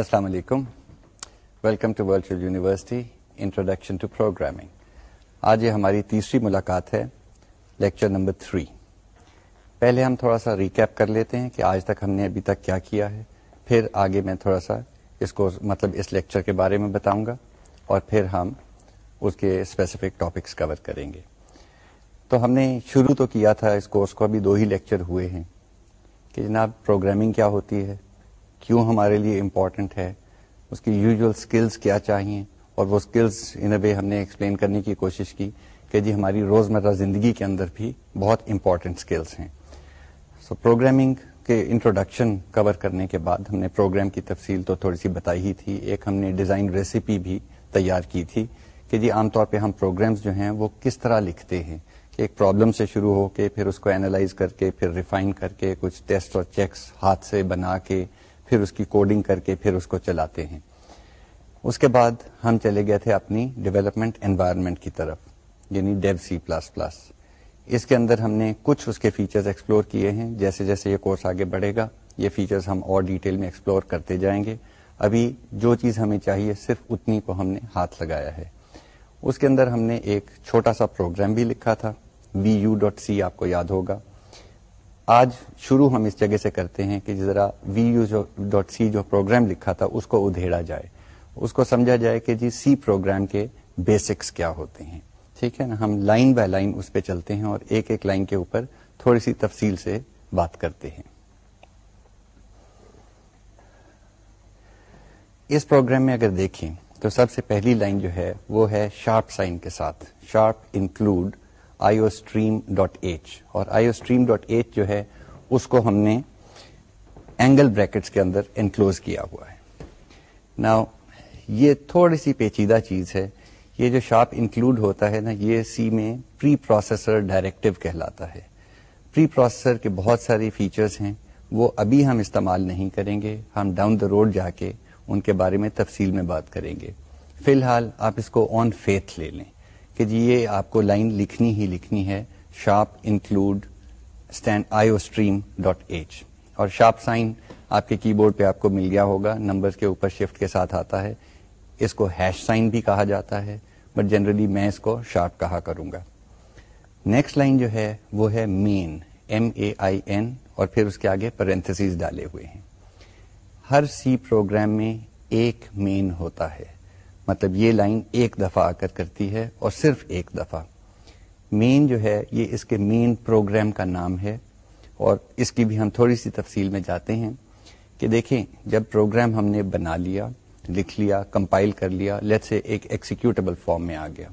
Assalamu alaikum. Welcome to virtual university introduction to programming आज ये हमारी तीसरी मुलाकात है लेक्चर नंबर थ्री पहले हम थोड़ा सा रिकैप कर लेते हैं कि आज तक हमने अभी तक क्या किया है फिर आगे मैं थोड़ा सा इसको मतलब इस लेक्चर के बारे में बताऊंगा और फिर हम उसके स्पेसिफिक टॉपिक्स कवर करेंगे तो हमने शुरू तो किया था इस कोर्स को अभी दो ही लेक्चर हुए हैं कि जनाब प्रोग्रामिंग क्या होती है क्यों हमारे लिए इम्पॉर्टेंट है उसकी यूजुअल स्किल्स क्या चाहिए और वो स्किल्स इन अ वे हमने एक्सप्लेन करने की कोशिश की कि जी हमारी रोज़मर्रा ज़िंदगी के अंदर भी बहुत इम्पॉर्टेंट स्किल्स हैं सो प्रोग्रामिंग के इंट्रोडक्शन कवर करने के बाद हमने प्रोग्राम की तफसील तो थोड़ी सी बताई ही थी एक हमने डिज़ाइन रेसिपी भी तैयार की थी कि जी आमतौर पे हम प्रोग्राम्स जो हैं वो किस तरह लिखते हैं कि एक प्रॉब्लम से शुरू हो के फिर उसको एनालाइज करके फिर रिफाइन करके कुछ टेस्ट और चेक्स हाथ से बना के फिर उसकी कोडिंग करके फिर उसको चलाते हैं उसके बाद हम चले गए थे अपनी डेवलपमेंट एनवायरनमेंट की तरफ यानी डेव सी प्लस प्लस इसके अंदर हमने कुछ उसके फीचर्स एक्सप्लोर किए हैं जैसे जैसे ये कोर्स आगे बढ़ेगा ये फीचर्स हम और डिटेल में एक्सप्लोर करते जाएंगे अभी जो चीज़ हमें चाहिए सिर्फ उतनी को हमने हाथ लगाया है उसके अंदर हमने एक छोटा सा प्रोग्राम भी लिखा था वी यू डॉट सी आपको याद होगा आज शुरू हम इस जगह से करते हैं कि जरा वी यू जो डॉट सी जो प्रोग्राम लिखा था उसको उधेड़ा जाए उसको समझा जाए कि जी सी प्रोग्राम के बेसिक्स क्या होते हैं ठीक है ना हम लाइन बाय लाइन उस पर चलते हैं और एक एक लाइन के ऊपर थोड़ी सी तफसील से बात करते हैं इस प्रोग्राम में अगर देखें तो सबसे पहली लाइन जो है वो है शार्प साइन के साथ शार्प इंक्लूड iostream.h और iostream.h जो है उसको हमने एंगल ब्रैकेट्स के अंदर एनक्लोज किया हुआ है नाउ ये थोड़ी सी पेचीदा चीज़ है ये जो शार्प इंक्लूड होता है ना ये सी में प्री प्रोसेसर डायरेक्टिव कहलाता है प्री प्रोसेसर के बहुत सारे फीचर्स हैं वो अभी हम इस्तेमाल नहीं करेंगे हम डाउन द रोड जाके उनके बारे में तफसील में बात करेंगे फिलहाल आप इसको ऑन फेथ ले लें कि जी ये आपको लाइन लिखनी ही लिखनी है sharp include stand IO stream dot H और शार्प साइन आपके कीबोर्ड पे आपको मिल गया होगा नंबर्स के ऊपर शिफ्ट के साथ आता है इसको हैश साइन भी कहा जाता है बट जनरली मैं इसको शार्प कहा करूंगा नेक्स्ट लाइन जो है वो है main M A I N और फिर उसके आगे पेरेंथेसिस डाले हुए हैं हर सी प्रोग्राम में एक मेन होता है मतलब ये लाइन एक दफ़ा आकर करती है और सिर्फ एक दफ़ा मीन जो है ये इसके मीन प्रोग्राम का नाम है और इसकी भी हम थोड़ी सी तफसील में जाते हैं कि देखें जब प्रोग्राम हमने बना लिया लिख लिया कंपाइल कर लिया लेट से एक एक्सिक्यूटेबल फॉर्म में आ गया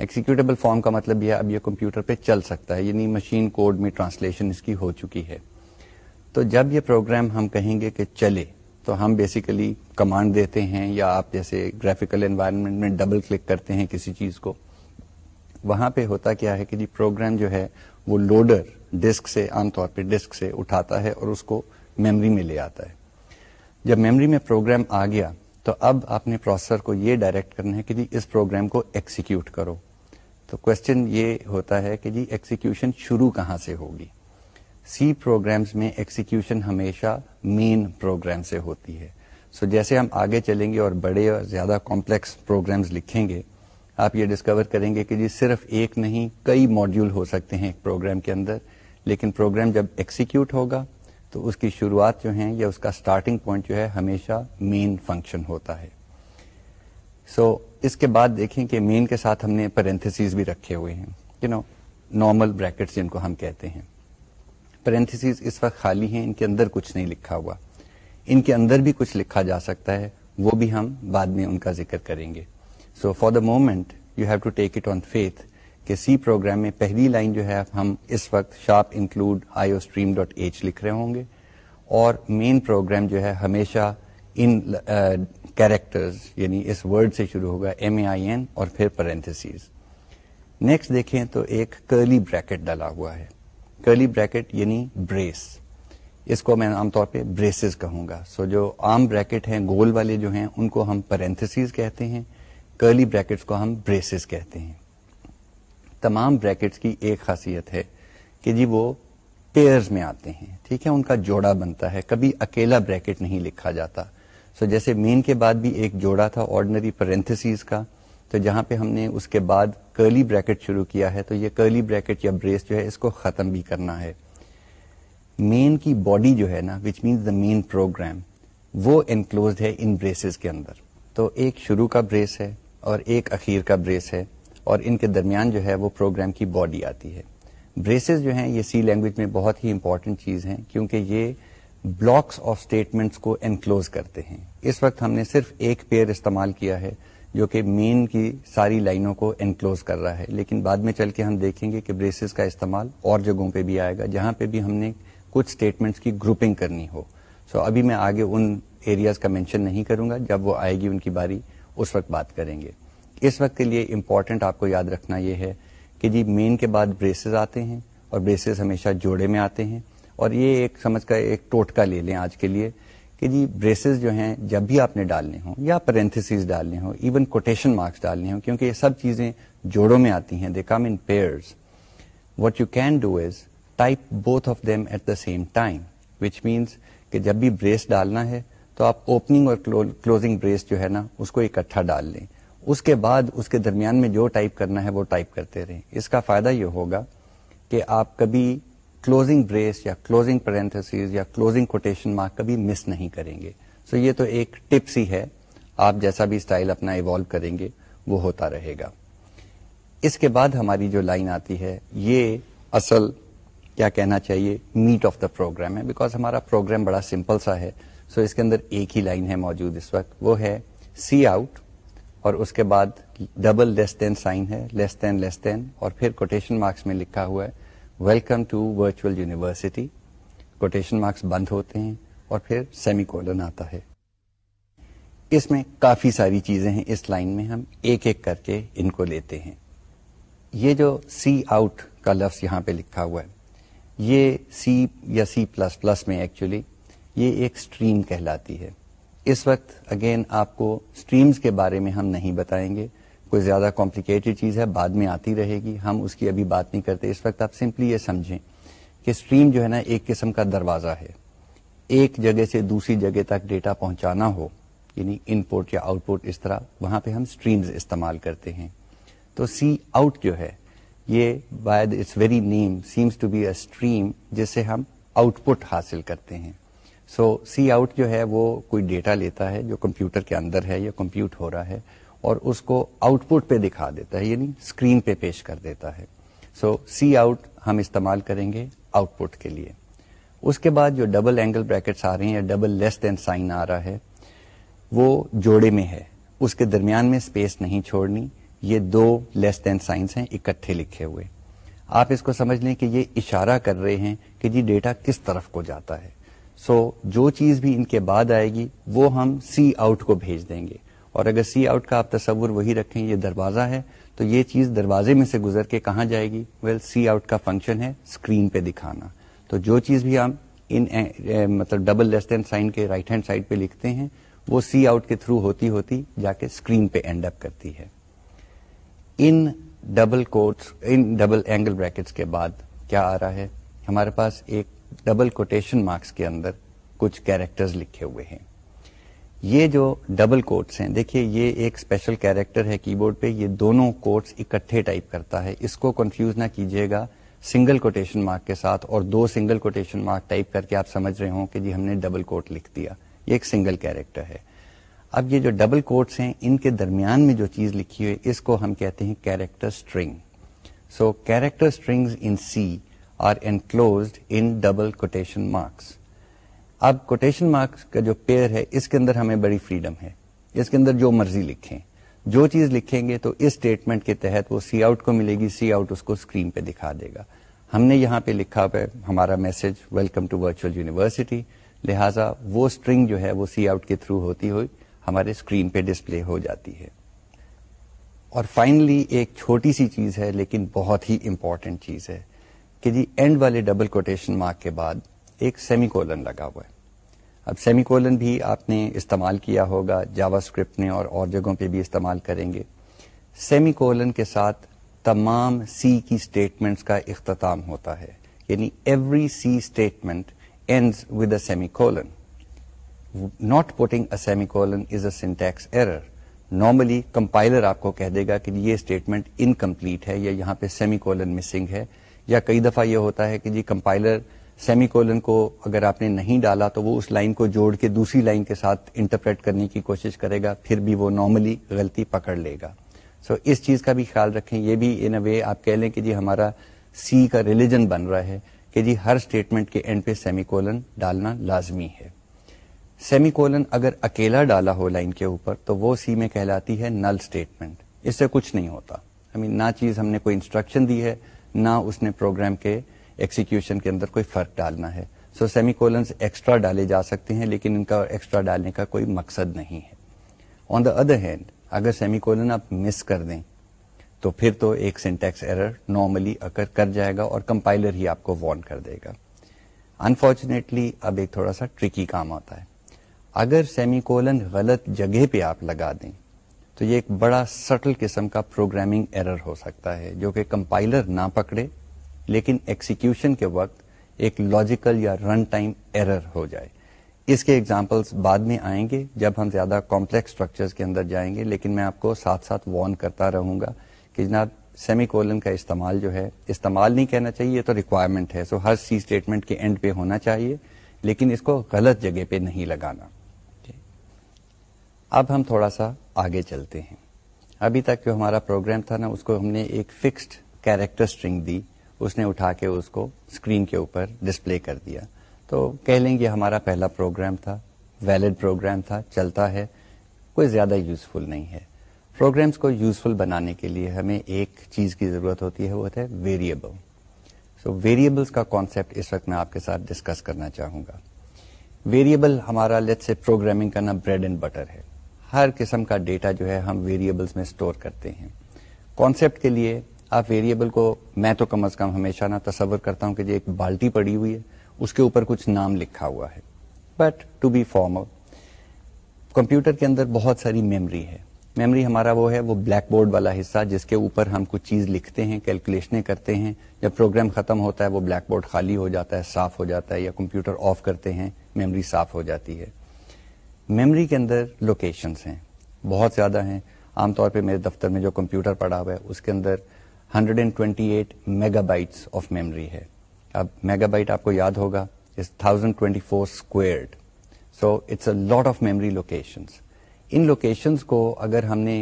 एक्सिक्यूटेबल फॉर्म का मतलब यह अब ये कंप्यूटर पे चल सकता है यानी मशीन कोड में ट्रांसलेशन इसकी हो चुकी है तो जब ये प्रोग्राम हम कहेंगे कि चले तो हम बेसिकली कमांड देते हैं या आप जैसे ग्राफिकल एनवायरनमेंट में डबल क्लिक करते हैं किसी चीज़ को वहाँ पे होता क्या है कि जी प्रोग्राम जो है वो लोडर डिस्क से आमतौर पे डिस्क से उठाता है और उसको मेमोरी में ले आता है जब मेमोरी में प्रोग्राम आ गया तो अब आपने प्रोसेसर को ये डायरेक्ट करना है कि जी इस प्रोग्राम को एग्जीक्यूट करो तो क्वेश्चन ये होता है कि जी एग्जीक्यूशन शुरू कहाँ से होगी सी प्रोग्राम्स में एक्सिक्यूशन हमेशा मेन प्रोग्राम से होती है सो so, जैसे हम आगे चलेंगे और बड़े और ज़्यादा कॉम्प्लेक्स प्रोग्राम्स लिखेंगे आप ये डिस्कवर करेंगे कि जी सिर्फ एक नहीं कई मॉड्यूल हो सकते हैं एक प्रोग्राम के अंदर लेकिन प्रोग्राम जब एक्सिक्यूट होगा तो उसकी शुरुआत जो है या उसका स्टार्टिंग पॉइंट जो है हमेशा मेन फंक्शन होता है सो so, इसके बाद देखें कि मेन के साथ हमने पेरेंथेसिस भी रखे हुए हैं यू नो नॉर्मल ब्रैकेट्स जिनको हम कहते हैं पेरेंथिस इस वक्त खाली हैं इनके अंदर कुछ नहीं लिखा हुआ इनके अंदर भी कुछ लिखा जा सकता है वो भी हम बाद में उनका जिक्र करेंगे so for the moment you have to take it on faith कि सी प्रोग्राम में पहली लाइन जो है हम इस वक्त sharp include IO stream dot H लिख रहे होंगे और मेन प्रोग्राम जो है हमेशा इन कैरेक्टर्स uh, यानी इस वर्ड से शुरू होगा एम ए आई एन और फिर परेंथेसिस नेक्स्ट देखें तो एक कर्ली ब्रैकेट डाला हुआ है कर्ली ब्रैकेट यानी ब्रेस इसको मैं आमतौर पे ब्रेसेस कहूंगा सो so, जो आम ब्रैकेट हैं गोल वाले जो हैं उनको हम पैरेंथेसिस कहते हैं कर्ली ब्रैकेट्स को हम ब्रेसेस कहते हैं तमाम ब्रैकेट्स की एक खासियत है कि जी वो पेयर्स में आते हैं ठीक है उनका जोड़ा बनता है कभी अकेला ब्रैकेट नहीं लिखा जाता सो so, जैसे मेन के बाद भी एक जोड़ा था ऑर्डनरी पैरेंथेसिस का तो जहां पे हमने उसके बाद कर्ली ब्रैकेट शुरू किया है तो ये कर्ली ब्रैकेट या ब्रेस जो है इसको ख़त्म भी करना है मेन की बॉडी जो है ना which means the main program वो इनक्लोज है इन ब्रेसेस के अंदर तो एक शुरू का ब्रेस है और एक अखीर का ब्रेस है और इनके दरमियान जो है वो प्रोग्राम की बॉडी आती है ब्रेसेस जो हैं ये सी लैंग्वेज में बहुत ही इंपॉर्टेंट चीज़ हैं क्योंकि ये ब्लॉक्स ऑफ स्टेटमेंट्स को एनक्लोज करते हैं इस वक्त हमने सिर्फ एक पेयर इस्तेमाल किया है जो कि मेन की सारी लाइनों को एनक्लोज कर रहा है लेकिन बाद में चल के हम देखेंगे कि ब्रेसेस का इस्तेमाल और जगहों पे भी आएगा जहाँ पे भी हमने कुछ स्टेटमेंट्स की ग्रुपिंग करनी हो सो so, अभी मैं आगे उन एरियाज का मेंशन नहीं करूंगा जब वो आएगी उनकी बारी उस वक्त बात करेंगे इस वक्त के लिए इम्पॉर्टेंट आपको याद रखना ये है कि जी मेन के बाद ब्रेसेस आते हैं और ब्रेसेस हमेशा जोड़े में आते हैं और ये एक समझ का एक टोटका ले लें आज के लिए कि जी ब्रेसेस जो हैं जब भी आपने डालने हों या पेरेंथिस डालने हों इवन कोटेशन मार्क्स डालने हों क्योंकि ये सब चीज़ें जोड़ों में आती हैं they come in pairs what you can do is type both of them at the same time which means कि जब भी ब्रेस डालना है तो आप ओपनिंग और क्लोजिंग ब्रेस जो है ना उसको इकट्ठा डाल लें उसके बाद उसके दरमियान में जो टाइप करना है वो टाइप करते रहें इसका फ़ायदा ये होगा कि आप कभी क्लोजिंग ब्रेस या क्लोजिंग पेरेंथेसिस या क्लोजिंग कोटेशन मार्क कभी मिस नहीं करेंगे सो so ये तो एक टिप्स ही है आप जैसा भी स्टाइल अपना इवॉल्व करेंगे वो होता रहेगा इसके बाद हमारी जो लाइन आती है ये असल क्या कहना चाहिए मीट ऑफ द प्रोग्राम है बिकॉज हमारा प्रोग्राम बड़ा सिंपल सा है सो so इसके अंदर एक ही लाइन है मौजूद इस वक्त वो है सी आउट और उसके बाद डबल लेस देन साइन है लेस देन लेस देन और फिर कोटेशन मार्क्स में लिखा हुआ है welcome to virtual university quotation marks बंद होते हैं और फिर सेमी कोलन आता है इसमें काफी सारी चीजें हैं इस लाइन में हम एक एक करके इनको लेते हैं ये जो सी आउट का लफ्ज यहाँ पे लिखा हुआ है ये सी या सी प्लस प्लस में एक्चुअली ये एक स्ट्रीम कहलाती है इस वक्त अगेन आपको स्ट्रीम्स के बारे में हम नहीं बताएंगे कोई ज़्यादा कॉम्प्लिकेटेड चीज़ है बाद में आती रहेगी हम उसकी अभी बात नहीं करते इस वक्त आप सिंपली ये समझें कि स्ट्रीम जो है ना एक किस्म का दरवाज़ा है एक जगह से दूसरी जगह तक डेटा पहुंचाना हो यानी इनपुट या आउटपुट इस तरह वहाँ पे हम स्ट्रीम्स इस्तेमाल करते हैं तो सी आउट जो है ये by its very name seems to be a stream जिससे हम आउटपुट हासिल करते हैं सो सी आउट जो है वो कोई डेटा लेता है जो कंप्यूटर के अंदर है या कंप्यूट हो रहा है और उसको आउटपुट पे दिखा देता है यानी स्क्रीन पे पेश कर देता है सो सी आउट हम इस्तेमाल करेंगे आउटपुट के लिए उसके बाद जो डबल एंगल ब्रैकेट्स आ रहे हैं या डबल लेस देन साइन आ रहा है वो जोड़े में है उसके दरमियान में स्पेस नहीं छोड़नी ये दो लेस देन साइंस हैं इकट्ठे लिखे हुए आप इसको समझ लें कि ये इशारा कर रहे हैं कि जी डेटा किस तरफ को जाता है सो so, जो चीज़ भी इनके बाद आएगी वो हम सी आउट को भेज देंगे और अगर सी आउट का आप तस्वुर वही रखें ये दरवाज़ा है तो ये चीज़ दरवाजे में से गुजर के कहाँ जाएगी वेल well, सी आउट का फंक्शन है स्क्रीन पे दिखाना तो जो चीज़ भी हम इन ए, ए, मतलब डबल लेस देन साइन के राइट हैंड साइड पे लिखते हैं वो सी आउट के थ्रू होती होती जाके स्क्रीन पे एंड अप करती है in double quotes in double angle brackets के बाद क्या आ रहा है हमारे पास एक डबल कोटेशन मार्क्स के अंदर कुछ कैरेक्टर्स लिखे हुए हैं ये जो डबल कोट्स हैं देखिए ये एक स्पेशल कैरेक्टर है कीबोर्ड पे ये दोनों कोट्स इकट्ठे टाइप करता है इसको कंफ्यूज ना कीजिएगा सिंगल कोटेशन मार्क के साथ और दो सिंगल कोटेशन मार्क टाइप करके आप समझ रहे हो कि जी हमने डबल कोट लिख दिया ये एक सिंगल कैरेक्टर है अब ये जो डबल कोट्स हैं इनके दरमियान में जो चीज लिखी हुई है इसको हम कहते हैं character string so character strings in C are enclose in double quotation marks अब कोटेशन मार्क्स का जो पेयर है इसके अंदर हमें बड़ी फ्रीडम है इसके अंदर जो मर्जी लिखें जो चीज लिखेंगे तो इस स्टेटमेंट के तहत वो सी आउट को मिलेगी सी आउट उसको स्क्रीन पे दिखा देगा हमने यहाँ पे लिखा है हमारा message welcome to virtual university लिहाजा वो स्ट्रिंग जो है वो सी आउट के थ्रू होती हुई हमारे स्क्रीन पे डिस्प्ले हो जाती है और फाइनली एक छोटी सी चीज है लेकिन बहुत ही इंपॉर्टेंट चीज है कि जी एंड वाले डबल कोटेशन मार्क के बाद एक सेमी कोलन लगा हुआ है अब सेमी कोलन भी आपने इस्तेमाल किया होगा जावा स्क्रिप्ट ने और और जगहों पे भी इस्तेमाल करेंगे सेमी कोलन के साथ तमाम सी की स्टेटमेंट्स का अख्ताम होता है यानी every C statement ends with a semicolon. Not putting a semicolon is a syntax error. Normally compiler आपको कह देगा कि ये statement incomplete है या यहाँ पे semicolon missing है या कई दफ़ा ये होता है कि जी compiler सेमीकोलन को अगर आपने नहीं डाला तो वो उस लाइन को जोड़ के दूसरी लाइन के साथ इंटरप्रेट करने की कोशिश करेगा फिर भी वो नॉर्मली गलती पकड़ लेगा सो so, इस चीज़ का भी ख्याल रखें ये भी इन अ वे आप कह लें कि जी हमारा सी का रिलीजन बन रहा है कि जी हर स्टेटमेंट के एंड पे सेमीकोलन डालना लाजमी है सेमीकोलन अगर अकेला डाला हो लाइन के ऊपर तो वो सी में कहलाती है नल स्टेटमेंट इससे कुछ नहीं होता आई मीन ना चीज़ हमने कोई इंस्ट्रक्शन दी है ना उसने प्रोग्राम के एक्सिक्यूशन के अंदर कोई फर्क डालना है सो सेमी कोलन्स एक्स्ट्रा डाले जा सकते हैं लेकिन इनका एक्स्ट्रा डालने का कोई मकसद नहीं है ऑन द अदर हैंड अगर सेमी कोलन आप मिस कर दें तो फिर तो एक सिंटेक्स एरर नॉर्मली अकर कर जाएगा और कंपाइलर ही आपको वार्न कर देगा अनफॉर्चुनेटली अब एक थोड़ा सा ट्रिकी काम होता है अगर सेमी कोलन गलत जगह पे आप लगा दें तो ये एक बड़ा सटल किस्म का प्रोग्रामिंग एरर हो सकता है जो कि कंपाइलर ना पकड़े लेकिन एक्सिक्यूशन के वक्त एक लॉजिकल या रन टाइम एरर हो जाए इसके एग्जाम्पल्स बाद में आएंगे जब हम ज़्यादा कॉम्प्लेक्स स्ट्रक्चर्स के अंदर जाएंगे लेकिन मैं आपको साथ साथ वॉर्न करता रहूँगा कि जनाब सेमी कोलन का इस्तेमाल जो है इस्तेमाल नहीं कहना चाहिए ये तो रिक्वायरमेंट है सो हर सी स्टेटमेंट के एंड पे होना चाहिए लेकिन इसको गलत जगह पे नहीं लगाना अब हम थोड़ा सा आगे चलते हैं अभी तक जो हमारा प्रोग्राम था ना उसको हमने एक फिक्स्ड कैरेक्टर स्ट्रिंग दी उसने उठा के उसको स्क्रीन के ऊपर डिस्प्ले कर दिया तो कह लें ये हमारा पहला प्रोग्राम था वैलिड प्रोग्राम था चलता है कोई ज़्यादा यूज़फुल नहीं है प्रोग्राम्स को यूज़फुल बनाने के लिए हमें एक चीज़ की ज़रूरत होती है वो होता है वेरिएबल सो वेरिएबल्स का कॉन्सेप्ट इस वक्त मैं आपके साथ डिस्कस करना चाहूँगा वेरिएबल हमारा लेट से प्रोग्रामिंग करना ब्रेड एंड बटर है हर किस्म का डेटा जो है हम वेरिएबल्स में स्टोर करते हैं कॉन्सेप्ट के लिए आप वेरिएबल को मैं तो कम अज कम हमेशा ना तस्वर करता हूं कि ये एक बाल्टी पड़ी हुई है उसके ऊपर कुछ नाम लिखा हुआ है but to be formal computer के अंदर बहुत सारी मेमोरी है मेमोरी हमारा वो है वो ब्लैक बोर्ड वाला हिस्सा जिसके ऊपर हम कुछ चीज़ लिखते हैं कैलकुलेशनें करते हैं जब प्रोग्राम ख़त्म होता है वो ब्लैक बोर्ड खाली हो जाता है साफ़ हो जाता है या कंप्यूटर ऑफ करते हैं मेमोरी साफ़ हो जाती है मेमोरी के अंदर लोकेशंस हैं बहुत ज़्यादा हैं आमतौर पर मेरे दफ्तर में जो कंप्यूटर पड़ा हुआ है उसके अंदर 128 मेगाबाइट्स ऑफ मेमोरी है अब मेगाबाइट आपको याद होगा is 1024 squared so it's a lot of memory locations इन लोकेशंस को अगर हमने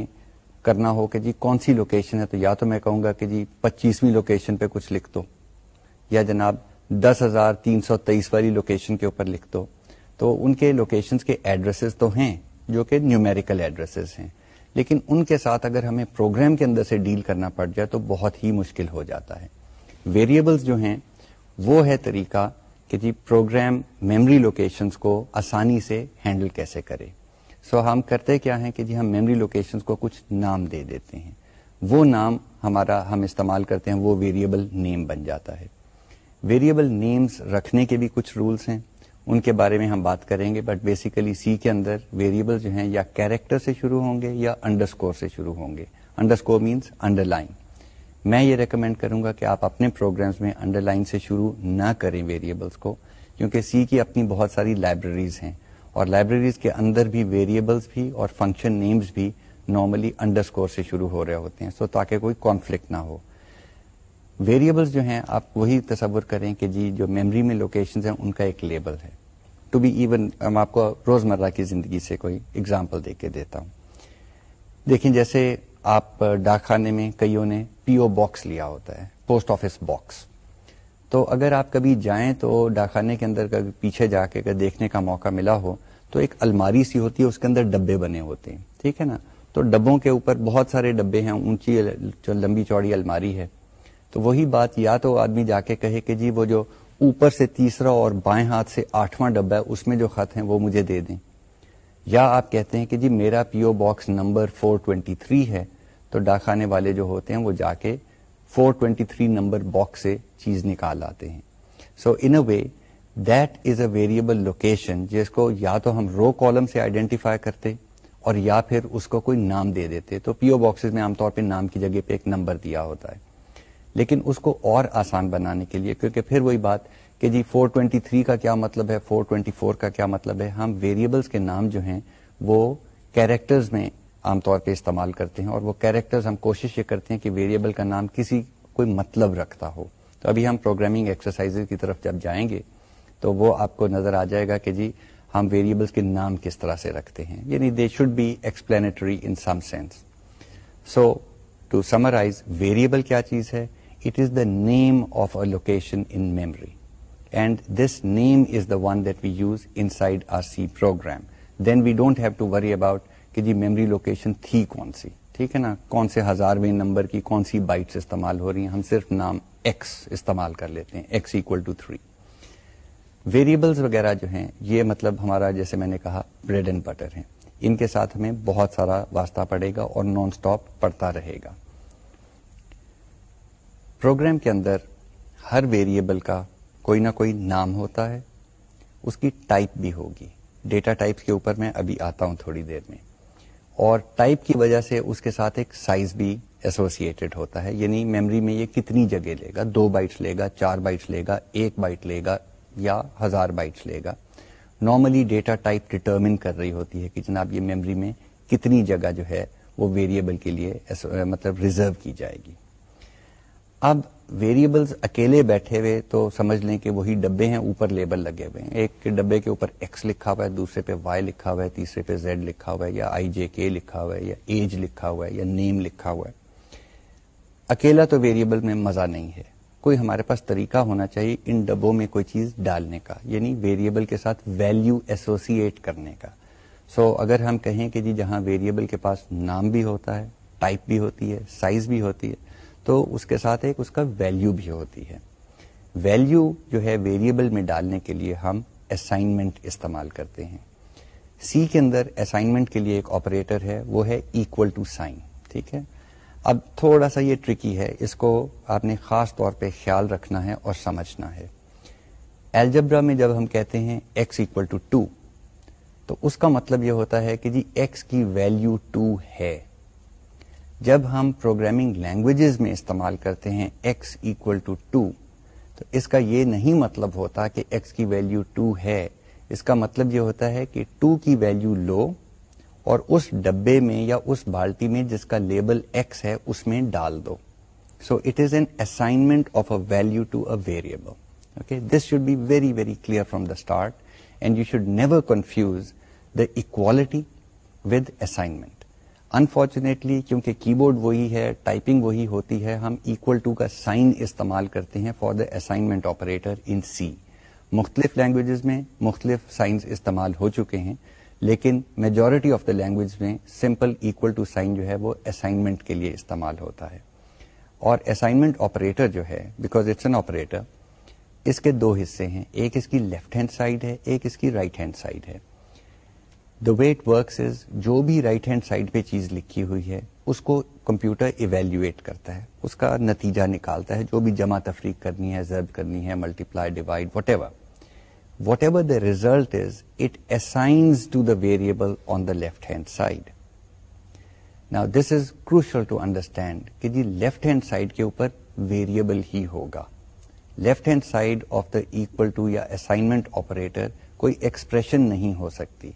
करना हो कि जी कौन सी लोकेशन है तो या तो मैं कहूँगा कि जी पच्चीसवीं लोकेशन पे कुछ लिख दो या जनाब दस हजार तीन सौ तेईस वाली लोकेशन के ऊपर लिख दो तो उनके लोकेशंस के एड्रेसेस तो हैं जो कि न्यूमेरिकल एड्रेसेस हैं लेकिन उनके साथ अगर हमें प्रोग्राम के अंदर से डील करना पड़ जाए तो बहुत ही मुश्किल हो जाता है वेरिएबल्स जो हैं वो है तरीका कि जी प्रोग्राम मेमोरी लोकेशंस को आसानी से हैंडल कैसे करे सो हम करते क्या हैं कि जी हम मेमोरी लोकेशंस को कुछ नाम दे देते हैं वो नाम हमारा हम इस्तेमाल करते हैं वो वेरिएबल नेम बन जाता है वेरिएबल नेम्स रखने के भी कुछ रूल्स हैं उनके बारे में हम बात करेंगे बट बेसिकली सी के अंदर वेरिएबल जो हैं या कैरेक्टर से शुरू होंगे या अंडरस्कोर से शुरू होंगे अंडरस्कोर मीन्स अंडरलाइन मैं ये रेकमेंड करूंगा कि आप अपने प्रोग्राम्स में अंडरलाइन से शुरू ना करें वेरिएबल्स को क्योंकि सी की अपनी बहुत सारी लाइब्रेरीज हैं और लाइब्रेरीज के अंदर भी वेरिएबल्स भी और फंक्शन नेम्स भी नॉर्मली अंडरस्कोर से शुरू हो रहे होते हैं सो ताकि कोई कॉन्फ्लिक्ट ना हो वेरिएबल्स जो हैं आप वही तस्वर करें कि जी जो मेमोरी में लोकेशन हैं उनका एक लेबल है टू बी इवन हम आपको रोज़मर्रा की ज़िंदगी से कोई एग्जाम्पल दे के देता हूँ देखें जैसे आप डाक खाने में कईयों ने पीओ बॉक्स लिया होता है पोस्ट ऑफिस बॉक्स तो अगर आप कभी जाएं तो डाकखाने के अंदर कभी पीछे जाके अगर देखने का मौका मिला हो तो एक अलमारी सी होती है उसके अंदर डब्बे बने होते हैं ठीक है ना तो डब्बों के ऊपर बहुत सारे डब्बे हैं ऊंची जो लंबी चौड़ी अलमारी है तो वही बात या तो आदमी जाके कहे कि जी वो जो ऊपर से तीसरा और बाएं हाथ से आठवां डब्बा है उसमें जो खत हैं वो मुझे दे दें या आप कहते हैं कि जी मेरा पीओ बॉक्स नंबर 423 है तो डाखाने वाले जो होते हैं वो जाके 423 नंबर बॉक्स से चीज निकाल आते हैं so in a way that is a variable location जिसको या तो हम रो कॉलम से आइडेंटिफाई करते और या फिर उसको कोई नाम दे देते तो पीओ बॉक्सेस में आमतौर पर नाम की जगह पे एक नंबर दिया होता है लेकिन उसको और आसान बनाने के लिए क्योंकि फिर वही बात कि जी 423 का क्या मतलब है 424 का क्या मतलब है हम वेरिएबल्स के नाम जो हैं वो कैरेक्टर्स में आमतौर पे इस्तेमाल करते हैं और वो कैरेक्टर्स हम कोशिश ये करते हैं कि वेरिएबल का नाम किसी कोई मतलब रखता हो तो अभी हम प्रोग्रामिंग एक्सरसाइजेज की तरफ जब जाएंगे तो वो आपको नजर आ जाएगा कि जी हम वेरिएबल्स के नाम किस तरह से रखते हैं यानी they should be explanatory in some sense so to summarize variable क्या चीज है it is the name of a location in memory. And this name is the one that we use inside our C program. Then we don't have to worry about कि जी memory location थी कौन सी ठीक है ना कौन से हजारवें number की कौन सी बाइट्स इस्तेमाल हो रही हैं हम सिर्फ नाम एक्स इस्तेमाल कर लेते हैं X equal to three variables वगैरह जो हैं ये मतलब हमारा जैसे मैंने कहा ब्रेड एंड बटर हैं इनके साथ हमें बहुत सारा वास्ता पड़ेगा और नॉन स्टॉप पड़ता रहेगा प्रोग्राम के अंदर हर वेरिएबल का कोई ना कोई नाम होता है उसकी टाइप भी होगी डेटा टाइप्स के ऊपर मैं अभी आता हूँ थोड़ी देर में और टाइप की वजह से उसके साथ एक साइज भी एसोसिएटेड होता है यानी मेमोरी में ये कितनी जगह लेगा दो बाइट्स लेगा चार बाइट्स लेगा एक बाइट लेगा या हजार बाइट्स लेगा नॉर्मली डेटा टाइप डिटर्मिन कर रही होती है कि जनाब ये मेमोरी में कितनी जगह जो है वो वेरिएबल के लिए मतलब रिजर्व की जाएगी अब वेरिएबल्स अकेले बैठे हुए तो समझ लें कि वही डब्बे हैं ऊपर लेबल लगे हुए हैं एक के डब्बे के ऊपर एक्स लिखा हुआ है दूसरे पे वाई लिखा हुआ है तीसरे पे जेड लिखा हुआ है या आई जे के लिखा हुआ है या एज लिखा हुआ है या नेम लिखा हुआ है अकेला तो वेरिएबल में मजा नहीं है कोई हमारे पास तरीका होना चाहिए इन डब्बों में कोई चीज डालने का यानी वेरिएबल के साथ वैल्यू एसोसिएट करने का सो so, अगर हम कहें कि जी जहां वेरिएबल के पास नाम भी होता है टाइप भी होती है साइज भी होती है तो उसके साथ एक उसका वैल्यू भी होती है वैल्यू जो है वेरिएबल में डालने के लिए हम असाइनमेंट इस्तेमाल करते हैं सी के अंदर असाइनमेंट के लिए एक ऑपरेटर है वो है इक्वल टू साइन ठीक है अब थोड़ा सा ये ट्रिकी है इसको आपने खास तौर पे ख्याल रखना है और समझना है एल्जब्रा में जब हम कहते हैं x इक्वल टू टू तो उसका मतलब ये होता है कि जी x की वैल्यू टू है जब हम प्रोग्रामिंग लैंग्वेजेस में इस्तेमाल करते हैं x इक्वल टू टू तो इसका ये नहीं मतलब होता कि x की वैल्यू टू है इसका मतलब ये होता है कि टू की वैल्यू लो और उस डब्बे में या उस बाल्टी में जिसका लेबल x है उसमें डाल दो so it is an assignment of a value to a variable okay this should be very very clear from the start and you should never confuse the equality with assignment unfortunately क्योंकि keyboard वही है typing वही होती है हम equal to का sign इस्तेमाल करते हैं for the assignment operator in C मुख्तलिफ लैंग्वेज में मुख्तलिफ साइंस इस्तेमाल हो चुके हैं लेकिन मेजॉरिटी ऑफ द लैंग्वेज में सिंपल इक्वल टू साइन जो है वो असाइनमेंट के लिए इस्तेमाल होता है और असाइनमेंट ऑपरेटर जो है बिकॉज इट्स एन ऑपरेटर इसके दो हिस्से हैं एक इसकी लेफ्ट हैंड साइड है एक इसकी राइट हैंड साइड है the way it works is जो भी राइट हैंड साइड पे चीज लिखी हुई है उसको कंप्यूटर इवेल्युएट करता है उसका नतीजा निकालता है जो भी जमा तफरीक करनी है जब करनी है multiply divide whatever whatever the result is it assigns to the variable on the left hand side now this is crucial to understand कि जी लेफ्ट हैंड साइड के ऊपर वेरिएबल ही होगा left hand side of the equal to या assignment operator कोई expression नहीं हो सकती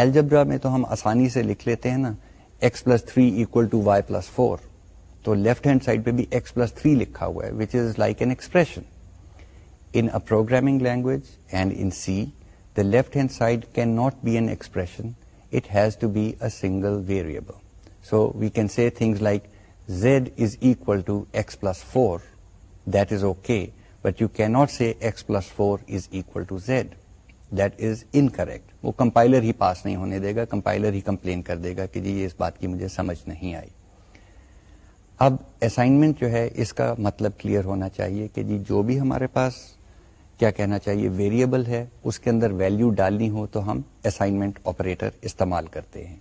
एल्जब्रा में तो हम आसानी से लिख लेते हैं ना X plus three equal to Y plus four तो लेफ्ट हैंड साइड पे भी एक्स प्लस थ्री लिखा हुआ है which is like an expression in a programming language and in C the left hand side can not be an expression it has to be a single variable. So we can say things like z is equal to x plus 4. That is okay. But you cannot say x plus 4 is equal to z. That is incorrect वो compiler ही pass नहीं होने देगा compiler ही complain कर देगा कि जी ये इस बात की मुझे समझ नहीं आई अब असाइनमेंट जो है इसका मतलब क्लियर होना चाहिए कि जी जो भी हमारे पास क्या कहना चाहिए वेरिएबल है उसके अंदर वैल्यू डालनी हो तो हम असाइनमेंट ऑपरेटर इस्तेमाल करते हैं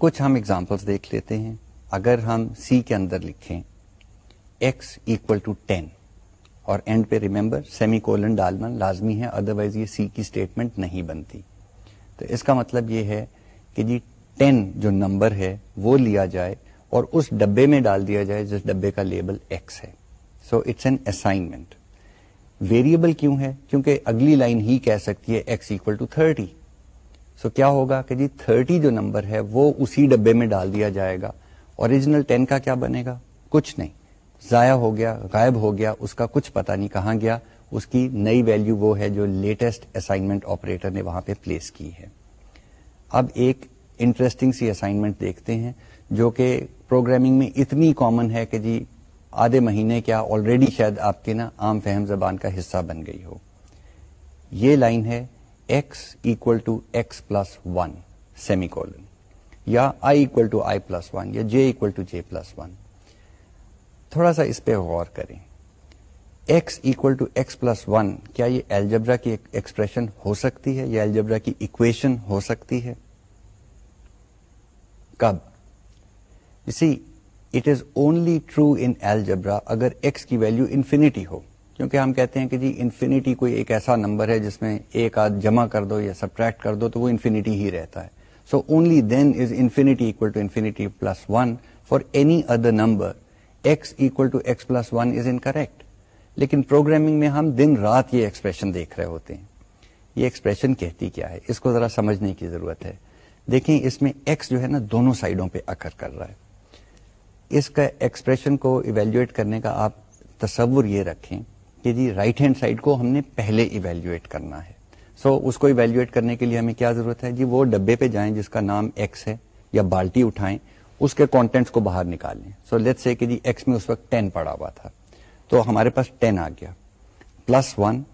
कुछ हम एग्जाम्पल्स देख लेते हैं अगर हम सी के अंदर लिखें एक्स इक्वल टू टेन और एंड पे रिमेंबर सेमी कोलन डालना लाजमी है अदरवाइज ये सी की स्टेटमेंट नहीं बनती तो इसका मतलब ये है कि जी टेन जो नंबर है वो लिया जाए और उस डब्बे में डाल दिया जाए जिस डब्बे का लेबल एक्स है so it's an assignment variable क्यों है क्योंकि अगली लाइन ही कह सकती है X equal to thirty so क्या होगा कि जी थर्टी जो नंबर है वो उसी डब्बे में डाल दिया जाएगा ओरिजिनल टेन का क्या बनेगा कुछ नहीं ज़ाया हो गया गायब हो गया उसका कुछ पता नहीं कहाँ गया उसकी नई वैल्यू वो है जो लेटेस्ट असाइनमेंट ऑपरेटर ने वहाँ पे प्लेस की है अब एक इंटरेस्टिंग सी असाइनमेंट देखते हैं जो कि प्रोग्रामिंग में इतनी कॉमन है कि जी आधे महीने क्या ऑलरेडी शायद आपके ना आम फहम जबान का हिस्सा बन गई हो ये लाइन है X equal to x plus one semi या I equal to I plus one या J equal to J plus one थोड़ा सा इस पर गौर करें x equal to x plus one क्या ये एल्जब्रा की एक एक्सप्रेशन हो सकती है या एल्जब्रा की इक्वेशन हो सकती है कब इसी it is only true in algebra अगर x की वैल्यू इन्फिनिटी हो क्योंकि हम कहते हैं कि जी इन्फिनिटी कोई एक ऐसा नंबर है जिसमें एक आध जमा कर दो या सब्ट्रैक्ट कर दो तो वो इन्फिनिटी ही रहता है so only then is infinity equal to infinity plus one for any other number x equal to x plus one is incorrect लेकिन प्रोग्रामिंग में हम दिन रात ये एक्सप्रेशन देख रहे होते हैं ये एक्सप्रेशन कहती क्या है इसको ज़रा समझने की ज़रूरत है देखें इसमें x जो है ना दोनों साइडों पे अकर कर रहा है इसका एक्सप्रेशन को इवेल्युएट करने का आप तस्वुर ये रखें कि जी राइट हैंड साइड को हमने पहले इवेल्युएट करना है सो so, उसको इवेल्युएट करने के लिए हमें क्या ज़रूरत है जी वो डब्बे पे जाएं जिसका नाम एक्स है या बाल्टी उठाएं उसके कंटेंट्स को बाहर निकालें सो लेट्स से कि जी एक्स में उस वक्त टेन पड़ा हुआ था तो हमारे पास टेन आ गया प्लस वन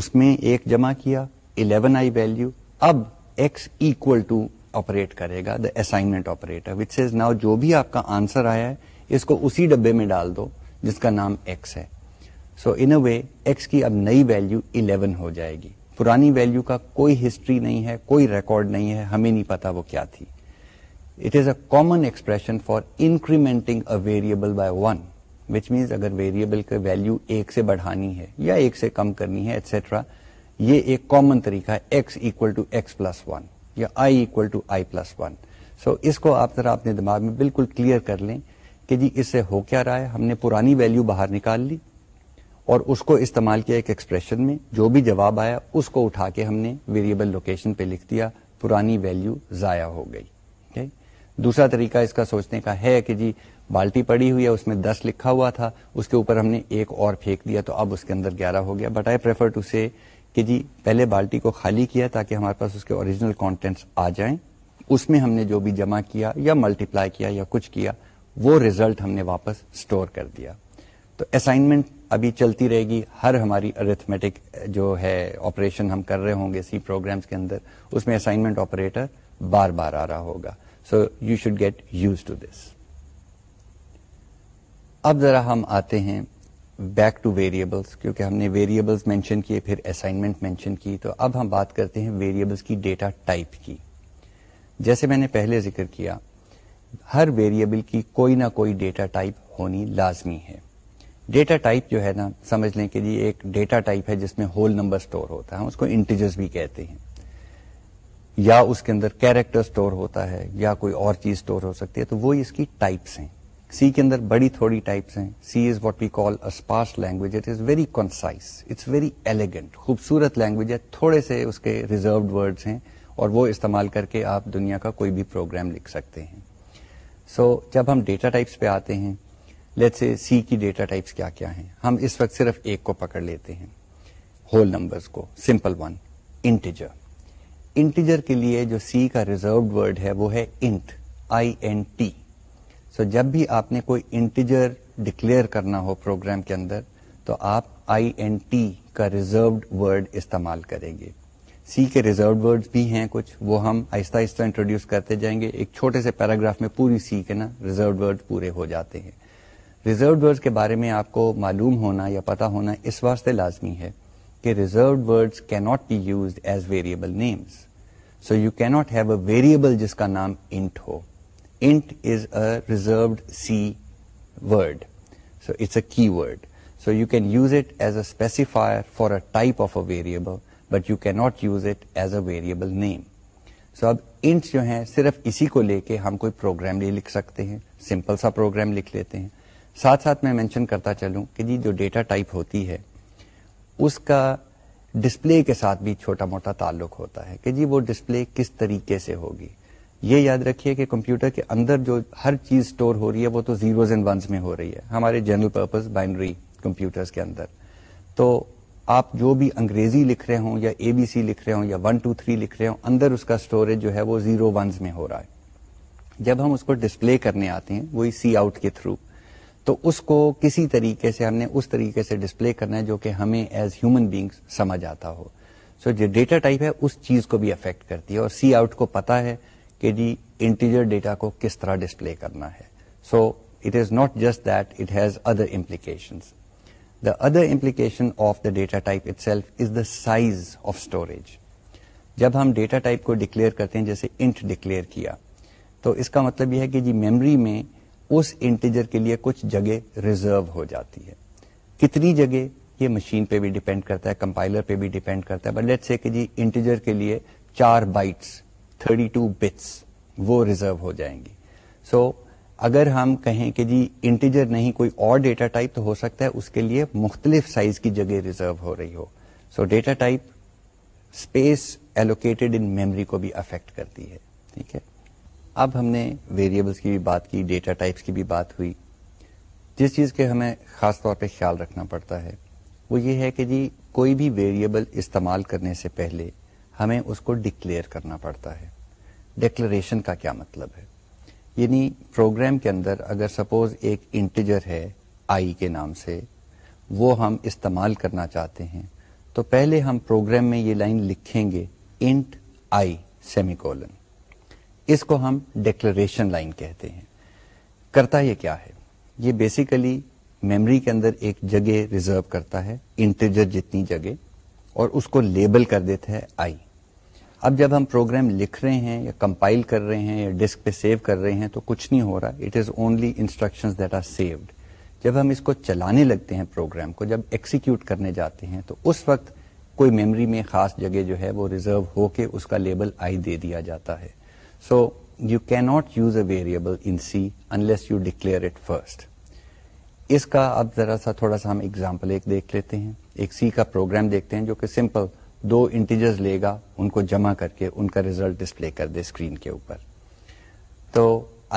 उसमें एक जमा किया इलेवन आई वैल्यू अब एक्स इक्वल टू ऑपरेट करेगा the assignment operator which says now जो भी आपका आंसर आया है इसको उसी डब्बे में डाल दो जिसका नाम एक्स है सो इन अ वे एक्स की अब नई वैल्यू इलेवन हो जाएगी पुरानी वैल्यू का कोई हिस्ट्री नहीं है कोई रिकॉर्ड नहीं है हमें नहीं पता वो क्या थी it is a common expression for incrementing a variable by one which means अगर variable का value एक से बढ़ानी है या एक से कम करनी है etc ये एक common तरीका है x equal to x plus one या i equal to i plus one so so, इसको आप जरा अपने दिमाग में बिल्कुल क्लियर कर लें कि जी इससे हो क्या रहा है हमने पुरानी वैल्यू बाहर निकाल ली और उसको इस्तेमाल किया एक एक्सप्रेशन में जो भी जवाब आया उसको उठा के हमने वेरिएबल लोकेशन पे लिख दिया पुरानी वैल्यू ज़ाया हो गई दूसरा तरीका इसका सोचने का है कि जी बाल्टी पड़ी हुई है उसमें दस लिखा हुआ था उसके ऊपर हमने एक और फेंक दिया तो अब उसके अंदर ग्यारह हो गया बट आई प्रेफर टू से कि जी पहले बाल्टी को खाली किया ताकि हमारे पास उसके ओरिजिनल कॉन्टेंट्स आ जाएं उसमें हमने जो भी जमा किया या मल्टीप्लाई किया या कुछ किया वो रिजल्ट हमने वापस स्टोर कर दिया तो असाइनमेंट अभी चलती रहेगी हर हमारी अरिथमेटिक जो है ऑपरेशन हम कर रहे होंगे सी प्रोग्राम्स के अंदर उसमें असाइनमेंट ऑपरेटर बार बार आ रहा होगा so you should get used to this अब ज़रा हम आते हैं बैक टू वेरिएबल्स क्योंकि हमने वेरिएबल्स मेंशन किए फिर असाइनमेंट मेंशन की तो अब हम बात करते हैं वेरिएबल्स की डेटा टाइप की जैसे मैंने पहले जिक्र किया हर वेरिएबल की कोई ना कोई डेटा टाइप होनी लाजमी है डेटा टाइप जो है ना समझ लें कि जी एक डेटा टाइप है जिसमें होल नंबर स्टोर होता है उसको इंटीजर्स भी कहते हैं या उसके अंदर कैरेक्टर स्टोर होता है या कोई और चीज स्टोर हो सकती है तो वो इसकी टाइप्स हैं सी के अंदर बड़ी थोड़ी टाइप्स हैं C is what we call a sparse language it is very concise it's very elegant खूबसूरत लैंग्वेज है थोड़े से उसके रिजर्व वर्ड्स हैं और वो इस्तेमाल करके आप दुनिया का कोई भी प्रोग्राम लिख सकते हैं सो so, जब हम डेटा टाइप्स पे आते हैं लेट्स से सी की डेटा टाइप्स क्या क्या हैं हम इस वक्त सिर्फ एक को पकड़ लेते हैं होल नंबर्स को सिंपल वन इंटीजर इंटीजर के लिए जो सी का रिजर्व वर्ड है वो है int I N T so जब भी आपने कोई इंटीजर डिक्लेयर करना हो प्रोग्राम के अंदर तो आप आई एन टी का रिजर्व वर्ड इस्तेमाल करेंगे सी के रिजर्व वर्ड्स भी हैं कुछ वो हम आहिस्ता आहिस्ता इंट्रोड्यूस करते जाएंगे एक छोटे से पैराग्राफ में पूरी सी के ना रिजर्व वर्ड पूरे हो जाते हैं रिजर्व वर्ड्स के बारे में आपको मालूम होना या पता होना इस वास्ते लाजमी है कि reserve words cannot be used as variable names so you cannot have a variable जिसका नाम इंट हो int is a reserve C word so it's a keyword so you can use it as a specifier for a type of a variable but you cannot use it as a variable name so अब ints जो हैं सिर्फ इसी को लेके हम कोई programme नहीं लिख सकते हैं सिंपल सा प्रोग्राम लिख लेते हैं साथ साथ मैं मेंशन करता चलूं कि जी जो डेटा टाइप होती है उसका डिस्प्ले के साथ भी छोटा मोटा ताल्लुक होता है कि जी वो डिस्प्ले किस तरीके से होगी ये याद रखिए कि कंप्यूटर के अंदर जो हर चीज स्टोर हो रही है वो तो जीरोज एंड वंस में हो रही है हमारे जनरल पर्पस बाइनरी कंप्यूटर्स के अंदर तो आप जो भी अंग्रेजी लिख रहे हों या एबीसी लिख रहे हों या वन टू थ्री लिख रहे हों अंदर उसका स्टोरेज जो है वो जीरो वंस में हो रहा है जब हम उसको डिस्प्ले करने आते हैं वही सी आउट के थ्रू तो उसको किसी तरीके से हमने उस तरीके से डिस्प्ले करना है जो कि हमें एज ह्यूमन बींग्स समझ आता हो सो so, जो डेटा टाइप है उस चीज़ को भी अफेक्ट करती है और सी आउट को पता है कि जी इंटीजर डेटा को किस तरह डिस्प्ले करना है so it is not just that it has other implication the other implication of the data type itself is the size of storage जब हम डेटा टाइप को डिक्लेयर करते हैं जैसे इंट डिक्लेयर किया तो इसका मतलब यह है कि जी मेमोरी में उस इंटीजर के लिए कुछ जगह रिजर्व हो जाती है कितनी जगह ये मशीन पे भी डिपेंड करता है कंपाइलर पे भी डिपेंड करता है बट लेट्स से कि जी इंटीजर के लिए चार बाइट्स 32 बिट्स वो रिजर्व हो जाएंगी सो so, अगर हम कहें कि जी इंटीजर नहीं कोई और डेटा टाइप तो हो सकता है उसके लिए मुख्तलिफ साइज की जगह रिजर्व हो रही हो so data type space allocated in memory को भी अफेक्ट करती है ठीक है अब हमने वेरिएबल्स की भी बात की डेटा टाइप्स की भी बात हुई जिस चीज़ के हमें ख़ास तौर पे ख्याल रखना पड़ता है वो ये है कि जी कोई भी वेरिएबल इस्तेमाल करने से पहले हमें उसको डिक्लेयर करना पड़ता है डिक्लेरेशन का क्या मतलब है यानी प्रोग्राम के अंदर अगर सपोज एक इंटीजर है आई के नाम से वो हम इस्तेमाल करना चाहते हैं तो पहले हम प्रोग्राम में ये लाइन लिखेंगे इंट आई सेमिकोलन इसको हम डिक्लेरेशन लाइन कहते हैं करता ये क्या है ये बेसिकली मेमोरी के अंदर एक जगह रिजर्व करता है इंटीजर जितनी जगह और उसको लेबल कर देता है आई अब जब हम प्रोग्राम लिख रहे हैं या कंपाइल कर रहे हैं या डिस्क पे सेव कर रहे हैं तो कुछ नहीं हो रहा it is only instructions that are saved जब हम इसको चलाने लगते हैं प्रोग्राम को जब एक्सिक्यूट करने जाते हैं तो उस वक्त कोई मेमोरी में खास जगह जो है वो रिजर्व होके उसका लेबल आई दे दिया जाता है So you cannot use a variable in C unless you declare it first. इसका अब ज़रा सा थोड़ा सा हम एग्जाम्पल एक देख लेते हैं एक सी का प्रोग्राम देखते हैं जो कि सिंपल दो इंटीजर्स लेगा उनको जमा करके उनका रिजल्ट डिस्प्ले कर दे स्क्रीन के ऊपर तो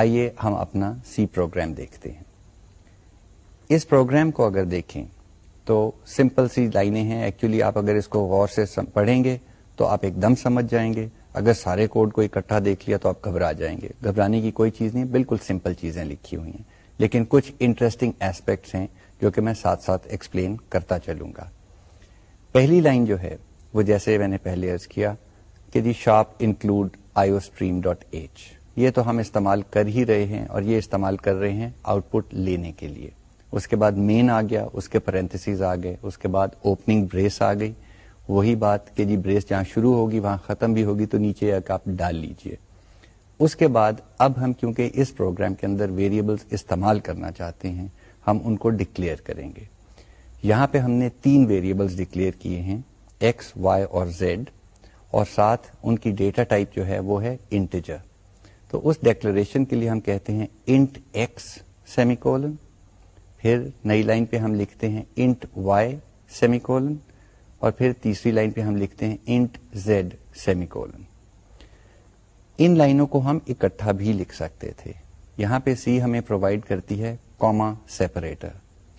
आइए हम अपना सी प्रोग्राम देखते हैं इस प्रोग्राम को अगर देखें तो सिंपल सी लाइनें हैं एक्चुअली आप अगर इसको गौर से पढ़ेंगे तो आप एकदम समझ जाएंगे अगर सारे कोड को इकट्ठा देख लिया तो आप घबरा जाएंगे घबराने की कोई चीज़ नहीं बिल्कुल सिंपल चीज़ें लिखी हुई हैं लेकिन कुछ इंटरेस्टिंग एस्पेक्ट्स हैं जो कि मैं साथ साथ एक्सप्लेन करता चलूँगा पहली लाइन जो है वो जैसे मैंने पहले अर्ज किया कि जी sharp include IO stream dot h ये तो हम इस्तेमाल कर ही रहे हैं और ये इस्तेमाल कर रहे हैं आउटपुट लेने के लिए उसके बाद मेन आ गया उसके परेंथेसिस आ गए उसके बाद ओपनिंग ब्रेस आ गई वही बात कि जी ब्रेस जहाँ शुरू होगी वहाँ ख़त्म भी होगी तो नीचे एक आप डाल लीजिए उसके बाद अब हम क्योंकि इस प्रोग्राम के अंदर वेरिएबल्स इस्तेमाल करना चाहते हैं हम उनको डिक्लेयर करेंगे यहाँ पे हमने तीन वेरिएबल्स डिक्लेयर किए हैं एक्स वाई और जेड और साथ उनकी डेटा टाइप जो है वो है इंटेजर तो उस डेक्लरेशन के लिए हम कहते हैं इंट एक्स सेमिकोलन फिर नई लाइन पे हम लिखते हैं इंट वाई सेमिकोलन और फिर तीसरी लाइन पे हम लिखते हैं इंट जेड सेमिकोलन इन लाइनों को हम इकट्ठा भी लिख सकते थे यहाँ पे सी हमें प्रोवाइड करती है कॉमा सेपरेटर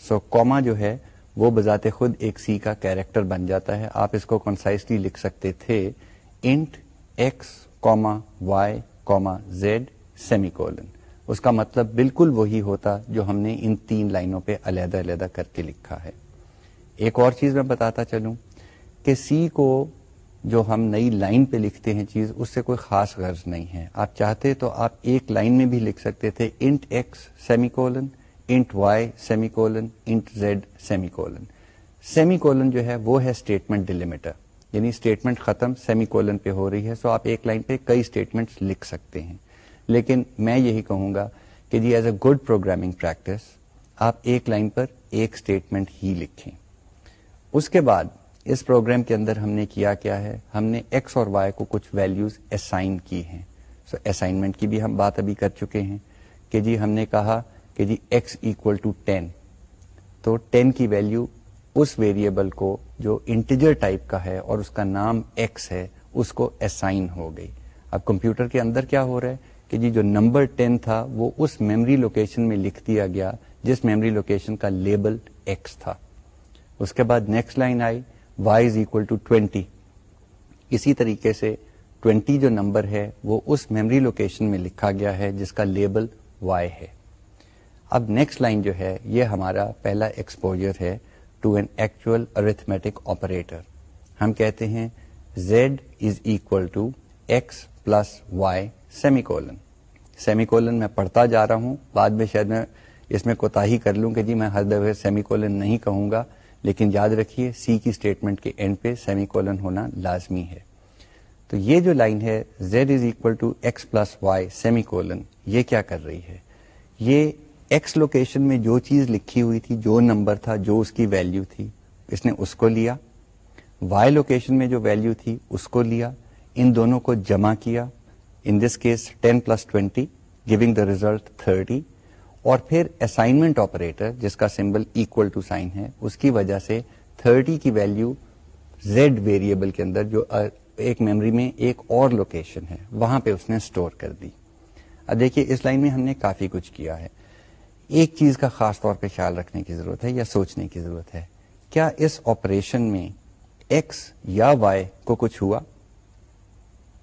सो कॉमा जो है वो बजाते खुद एक सी का कैरेक्टर बन जाता है आप इसको कंसाइसली लिख सकते थे int x comma y comma z semicolon उसका मतलब बिल्कुल वही होता जो हमने इन तीन लाइनों पे अलहदा अलहदा करके लिखा है एक और चीज मैं बताता चलूं कि सी को जो हम नई लाइन पे लिखते हैं चीज उससे कोई खास गर्ज नहीं है आप चाहते तो आप एक लाइन में भी लिख सकते थे int x semicolon int y semicolon int z semicolon semicolon जो है वो है स्टेटमेंट डिलिमिटर यानी स्टेटमेंट खत्म सेमीकोलन पे हो रही है सो आप एक लाइन पे कई स्टेटमेंट्स लिख सकते हैं लेकिन मैं यही कहूंगा कि जी as a good programming practice आप एक लाइन पर एक स्टेटमेंट ही लिखें उसके बाद इस प्रोग्राम के अंदर हमने किया क्या है हमने एक्स और वाई को कुछ वैल्यूज असाइन की हैं सो so, असाइनमेंट की भी हम बात अभी कर चुके हैं कि जी हमने कहा कि जी एक्स इक्वल टू टेन तो टेन की वैल्यू उस वेरिएबल को जो इंटीजर टाइप का है और उसका नाम एक्स है उसको असाइन हो गई अब कंप्यूटर के अंदर क्या हो रहा है कि जी जो नंबर टेन था वो उस मेमोरी लोकेशन में लिख दिया गया जिस मेमोरी लोकेशन का लेबल एक्स था उसके बाद नेक्स्ट लाइन आई y is equal to twenty इसी तरीके से 20 जो नंबर है वो उस मेमोरी लोकेशन में लिखा गया है जिसका लेबल y है अब नेक्स्ट लाइन जो है ये हमारा पहला एक्सपोजर है to an actual arithmetic operator हम कहते हैं z is equal to x plus y semicolon semicolon मैं पढ़ता जा रहा हूँ बाद में शायद मैं इसमें कोताही कर लूँ कि जी मैं हर दफे सेमी कोलन नहीं कहूँगा लेकिन याद रखिए सी की स्टेटमेंट के एंड पे सेमीकोलन होना लाजमी है तो ये जो लाइन है z is equal to x plus y semicolon ये क्या कर रही है ये x लोकेशन में जो चीज़ लिखी हुई थी जो नंबर था जो उसकी वैल्यू थी इसने उसको लिया y लोकेशन में जो वैल्यू थी उसको लिया इन दोनों को जमा किया in this case 10 plus twenty giving the result 30 और फिर असाइनमेंट ऑपरेटर जिसका सिंबल इक्वल टू साइन है उसकी वजह से 30 की वैल्यू z वेरिएबल के अंदर जो एक मेमोरी में एक और लोकेशन है वहां पे उसने स्टोर कर दी अब देखिए इस लाइन में हमने काफी कुछ किया है एक चीज का खास तौर पे ख्याल रखने की जरूरत है या सोचने की जरूरत है क्या इस ऑपरेशन में एक्स या वाई को कुछ हुआ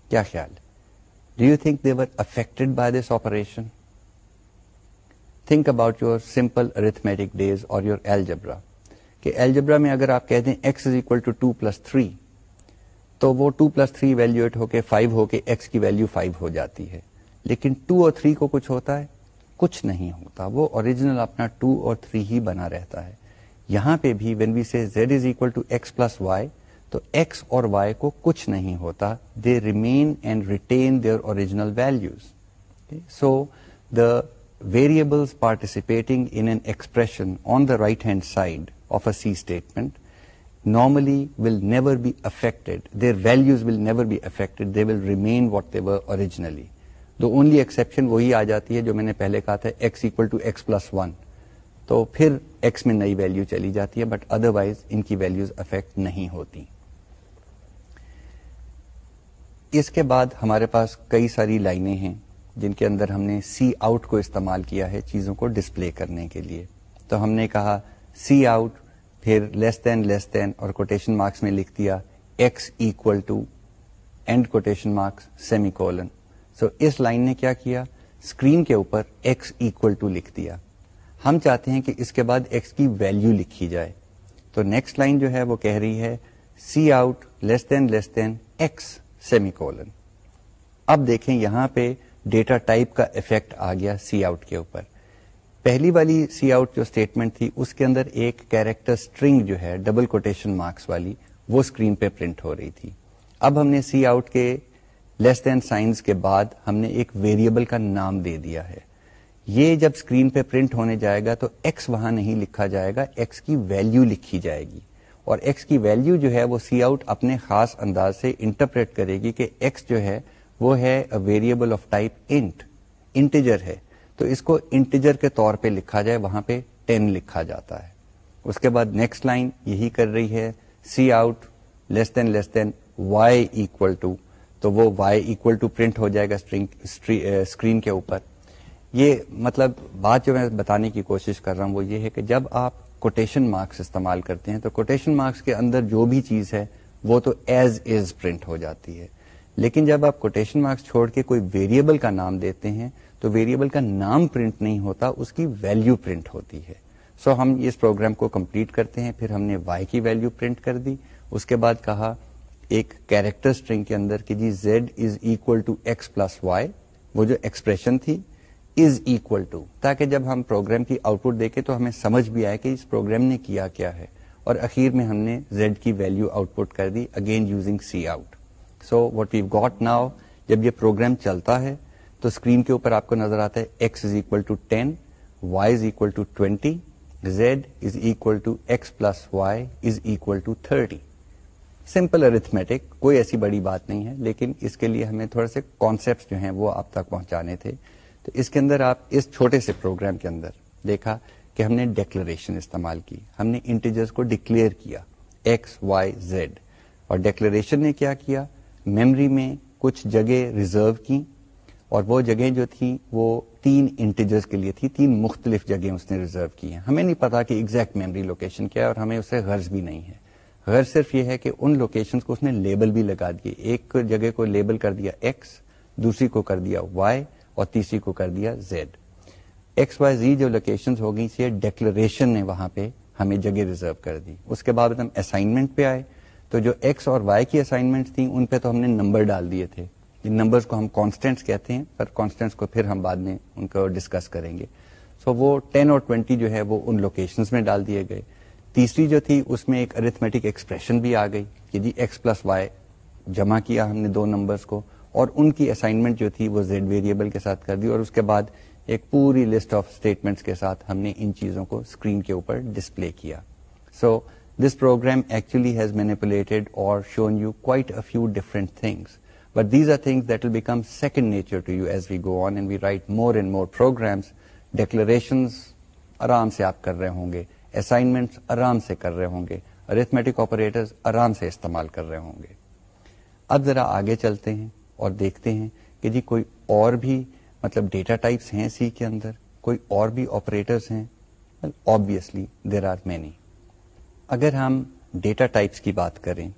क्या ख्याल do you think they're affected by this operation think about your simple arithmetic days और योर एलजबरा कि एलजबरा में अगर आप कह दें x is equal to two plus three तो वो टू प्लस थ्री वैल्यूएट होके फाइव होके एक्स की वैल्यू फाइव हो जाती है लेकिन टू और थ्री को कुछ होता है कुछ नहीं होता वो ओरिजिनल अपना टू और थ्री ही बना रहता है यहाँ पे भी when we say z is equal to x plus y तो एक्स और वाई को कुछ नहीं होता they remain and retain their original values so the variables participating in an expression on the right-hand side of a C statement normally will never be affected. Their values will never be affected. They will remain what they were originally. The only exception وہی آ جاتی ہے جو میں نے پہلے کہا تھا x equal to x plus 1 تو پھر x میں نئی value چلی جاتی ہے but otherwise ان کی values affect نہیں ہوتی اس کے بعد ہمارے پاس کئی ساری لائنیں ہیں जिनके अंदर हमने सी आउट को इस्तेमाल किया है चीज़ों को डिस्प्ले करने के लिए तो हमने कहा सी आउट फिर लेस देन लेस देन और कोटेशन मार्क्स में लिख दिया x equal to and quotation marks semicolon so इस लाइन ने क्या किया स्क्रीन के ऊपर एक्स इक्वल टू लिख दिया हम चाहते हैं कि इसके बाद एक्स की वैल्यू लिखी जाए तो नेक्स्ट लाइन जो है वो कह रही है cout less than less than x semicolon अब देखें यहां पे डेटा टाइप का इफेक्ट आ गया सी आउट के ऊपर पहली वाली सी आउट जो स्टेटमेंट थी उसके अंदर एक कैरेक्टर स्ट्रिंग जो है डबल कोटेशन मार्क्स वाली वो स्क्रीन पे प्रिंट हो रही थी अब हमने सी आउट के लेस देन साइंस के बाद हमने एक वेरिएबल का नाम दे दिया है ये जब स्क्रीन पे प्रिंट होने जाएगा तो एक्स वहां नहीं लिखा जाएगा एक्स की वैल्यू लिखी जाएगी और एक्स की वैल्यू जो है वो सी आउट अपने खास अंदाज से इंटरप्रेट करेगी कि एक्स जो है वो है a variable of type int integer है तो इसको इंटीजर के तौर पे लिखा जाए वहां पे टेन लिखा जाता है उसके बाद नेक्स्ट लाइन यही कर रही है cout less than less than y equal to तो वो वाई इक्वल टू प्रिंट हो जाएगा स्ट्रिंग स्क्रीन के ऊपर ये मतलब बात जो मैं बताने की कोशिश कर रहा हूँ वो ये है कि जब आप कोटेशन मार्क्स इस्तेमाल करते हैं तो कोटेशन मार्क्स के अंदर जो भी चीज़ है वो तो एज इज प्रिंट हो जाती है लेकिन जब आप कोटेशन मार्क्स छोड़ के कोई वेरिएबल का नाम देते हैं तो वेरिएबल का नाम प्रिंट नहीं होता उसकी वैल्यू प्रिंट होती है सो so, हम इस प्रोग्राम को कंप्लीट करते हैं फिर हमने y की वैल्यू प्रिंट कर दी उसके बाद कहा एक कैरेक्टर स्ट्रिंग के अंदर कि जी z is equal to x plus y वो जो एक्सप्रेशन थी इज इक्वल टू ताकि जब हम प्रोग्राम की आउटपुट देखें तो हमें समझ भी आए कि इस प्रोग्राम ने किया क्या है और आखिर में हमने z की वैल्यू आउटपुट कर दी again using cout so what we got now जब ये प्रोग्राम चलता है तो स्क्रीन के ऊपर आपको नजर आता है x is equal to ten y is equal to twenty z is equal to x plus y is equal to 30. Simple arithmetic कोई ऐसी बड़ी बात नहीं है लेकिन इसके लिए हमें थोड़े से कॉन्सेप्ट जो हैं वो आप तक पहुंचाने थे तो इसके अंदर आप इस छोटे से प्रोग्राम के अंदर देखा कि हमने डेक्लरेशन इस्तेमाल की हमने इंटीजर्स को डिक्लेयर किया x, y, z और डेक्लरेशन ने क्या किया मेमोरी में कुछ जगह रिजर्व की और वो जगह जो थी वो तीन इंटेजर्स के लिए थी तीन मुख्तलिफ जगह उसने रिजर्व की हैं हमें नहीं पता कि एग्जैक्ट मेमोरी लोकेशन क्या है और हमें उससे गर्ज भी नहीं है गर्ज सिर्फ ये है कि उन लोकेशंस को उसने लेबल भी लगा दिए एक जगह को लेबल कर दिया एक्स दूसरी को कर दिया वाई और तीसरी को कर दिया जेड एक्स वाई जी जो लोकेशन हो गई थी डेक्लेशन ने वहां पे हमें जगह रिजर्व कर दी उसके बाद हम असाइनमेंट पे आए तो जो एक्स और वाई की असाइनमेंट थी उन पे तो हमने नंबर डाल दिए थे इन नंबर्स को हम कॉन्स्टेंट्स कहते हैं पर कॉन्स्टेंट्स को फिर हम बाद में उनको डिस्कस करेंगे सो so, वो टेन और ट्वेंटी जो है वो उन लोकेशन में डाल दिए गए तीसरी जो थी उसमें एक अरिथमेटिक एक्सप्रेशन भी आ गई कि जी एक्स प्लस वाई जमा किया हमने दो नंबर्स को और उनकी असाइनमेंट जो थी वो जेड वेरिएबल के साथ कर दी और उसके बाद एक पूरी लिस्ट ऑफ स्टेटमेंट्स के साथ हमने इन चीज़ों को स्क्रीन के ऊपर डिस्प्ले किया सो so, this program actually has manipulated or shown you quite a few different things. But these are things that will become second nature to you as we go on and we write more and more programs. Declarations आराम से आप कर रहे होंगे assignments आराम से कर रहे होंगे अरिथमेटिक ऑपरेटर्स आराम से इस्तेमाल कर रहे होंगे अब ज़रा आगे चलते हैं और देखते हैं कि जी कोई और भी मतलब डेटा टाइप्स हैं सी के अंदर कोई और भी ऑपरेटर्स हैं ऑब्वियसली देर आर मैनी अगर हम डेटा टाइप्स की बात करें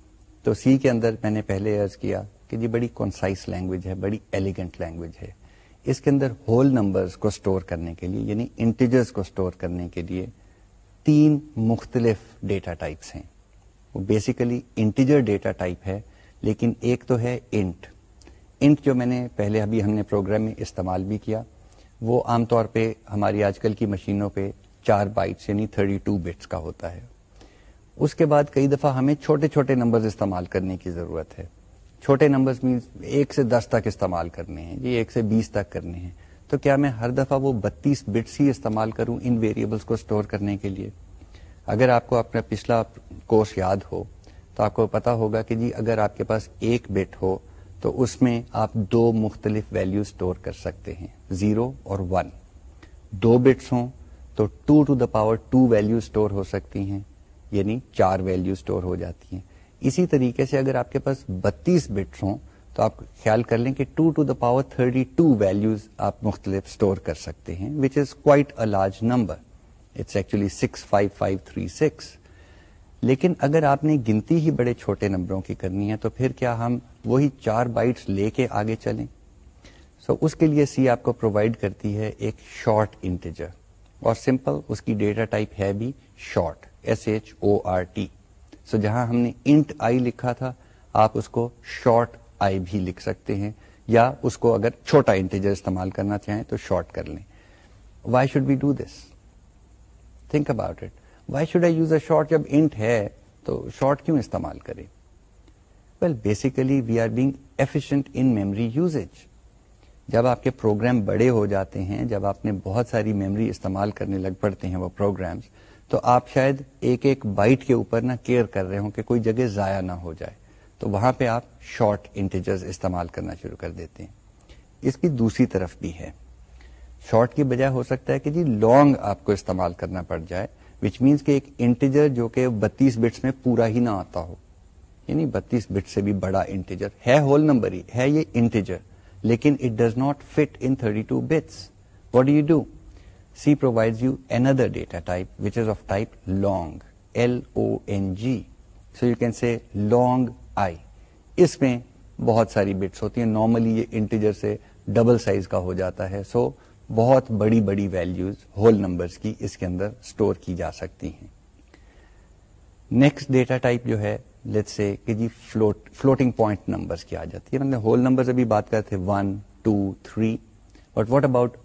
तो सी के अंदर मैंने पहले अर्ज किया कि ये बड़ी कॉन्साइस लैंग्वेज है बड़ी एलिगेंट लैंग्वेज है इसके अंदर होल नंबर्स को स्टोर करने के लिए यानी इंटीजर्स को स्टोर करने के लिए तीन मुख्तलिफ डेटा टाइप्स हैं वो बेसिकली इंटीजर डेटा टाइप है लेकिन एक तो है इंट इंट जो मैंने पहले अभी हमने प्रोग्राम में इस्तेमाल भी किया वो आमतौर पे हमारी आजकल की मशीनों पे चार बाइट्स यानी थर्टी टू बिट्स का होता है उसके बाद कई दफ़ा हमें छोटे छोटे नंबर्स इस्तेमाल करने की ज़रूरत है छोटे नंबर्स मीन्स एक से दस तक इस्तेमाल करने हैं ये एक से बीस तक करने हैं तो क्या मैं हर दफ़ा वो बत्तीस बिट्स ही इस्तेमाल करूं इन वेरिएबल्स को स्टोर करने के लिए अगर आपको अपना पिछला कोर्स याद हो तो आपको पता होगा कि जी अगर आपके पास एक बिट हो तो उसमें आप दो मुख्तलिफ वैल्यू स्टोर कर सकते हैं ज़ीरो और वन दो बिट्स हों तो two to the power two value store हो सकती हैं यानी चार वैल्यू स्टोर हो जाती हैं इसी तरीके से अगर आपके पास 32 बिट्स हों तो आप ख्याल कर लें कि two to the power thirty two values आप मुख्तलिफ स्टोर कर सकते हैं which is quite a large number it's actually six five five three six लेकिन अगर आपने गिनती ही बड़े छोटे नंबरों की करनी है तो फिर क्या हम वही चार बाइट्स लेके आगे चलें सो so, उसके लिए सी आपको प्रोवाइड करती है एक शॉर्ट इंटीजर और सिंपल उसकी डेटा टाइप है भी short s h o r t so जहां हमने इंट आई लिखा था आप उसको शॉर्ट आई भी लिख सकते हैं या उसको अगर छोटा इंटीजर इस्तेमाल करना चाहें तो शॉर्ट कर लें why should we do this think about it why should I use a short जब इंट है तो शॉर्ट क्यों इस्तेमाल करें well basically we are being efficient in memory usage जब आपके प्रोग्राम बड़े हो जाते हैं जब आपने बहुत सारी मेमोरी इस्तेमाल करने लग पड़ते हैं वो प्रोग्राम्स तो आप शायद एक एक बाइट के ऊपर ना केयर कर रहे हो कि कोई जगह ज़ाया ना हो जाए तो वहां पे आप शॉर्ट इंटेजर्स इस्तेमाल करना शुरू कर देते हैं इसकी दूसरी तरफ भी है शॉर्ट की बजाय हो सकता है कि जी लॉन्ग आपको इस्तेमाल करना पड़ जाए विच मीन्स कि एक इंटेजर जो कि बत्तीस बिट्स में पूरा ही ना आता हो यानी बत्तीस बिट से भी बड़ा इंटेजर है होल नंबर ही है ये इंटेजर लेकिन it does not fit in thirty two bits what do you do C provides you another data type, which is of type long, L-O-N-G. So you can say long I. इसमें बहुत सारी bits होती हैं normally ये integer से double size का हो जाता है so, बहुत बड़ी बड़ी वैल्यूज होल नंबर्स की इसके अंदर स्टोर की जा सकती हैं नेक्स्ट डेटा टाइप जो है लेट्स से कि जी फ्लोट फ्लोटिंग पॉइंट नंबर्स की आ जाती है मतलब होल नंबर्स अभी बात करते थे वन टू थ्री बट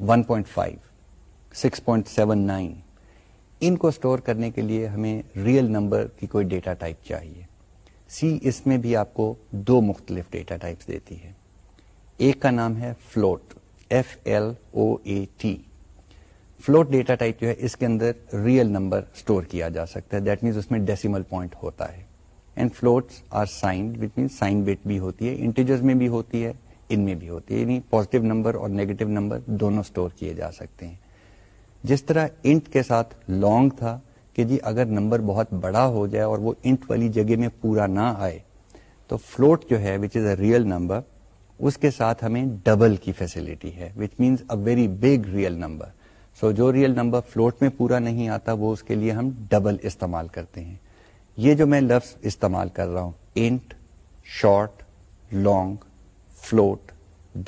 1.5 6.79 इनको स्टोर करने के लिए हमें रियल नंबर की कोई डेटा टाइप चाहिए सी इसमें भी आपको दो मुख्तलिफ डेटा टाइप्स देती है एक का नाम है float f l o a t float data type जो है इसके अंदर रियल नंबर स्टोर किया जा सकता है दैट मीन्स उसमें डेसिमल पॉइंट होता है and floats are signed which mean sign bit भी होती है इंटीजर्स में भी होती है इनमें भी होती है यानी पॉजिटिव नंबर और नेगेटिव नंबर दोनों स्टोर किए जा सकते हैं जिस तरह इंट के साथ लॉन्ग था कि जी अगर नंबर बहुत बड़ा हो जाए और वो इंट वाली जगह में पूरा ना आए तो फ्लोट जो है which is a real number उसके साथ हमें डबल की फैसिलिटी है which means a very big real number so जो रियल नंबर फ्लोट में पूरा नहीं आता वो उसके लिए हम डबल इस्तेमाल करते हैं ये जो मैं लफ्ज़ इस्तेमाल कर रहा हूँ int short long float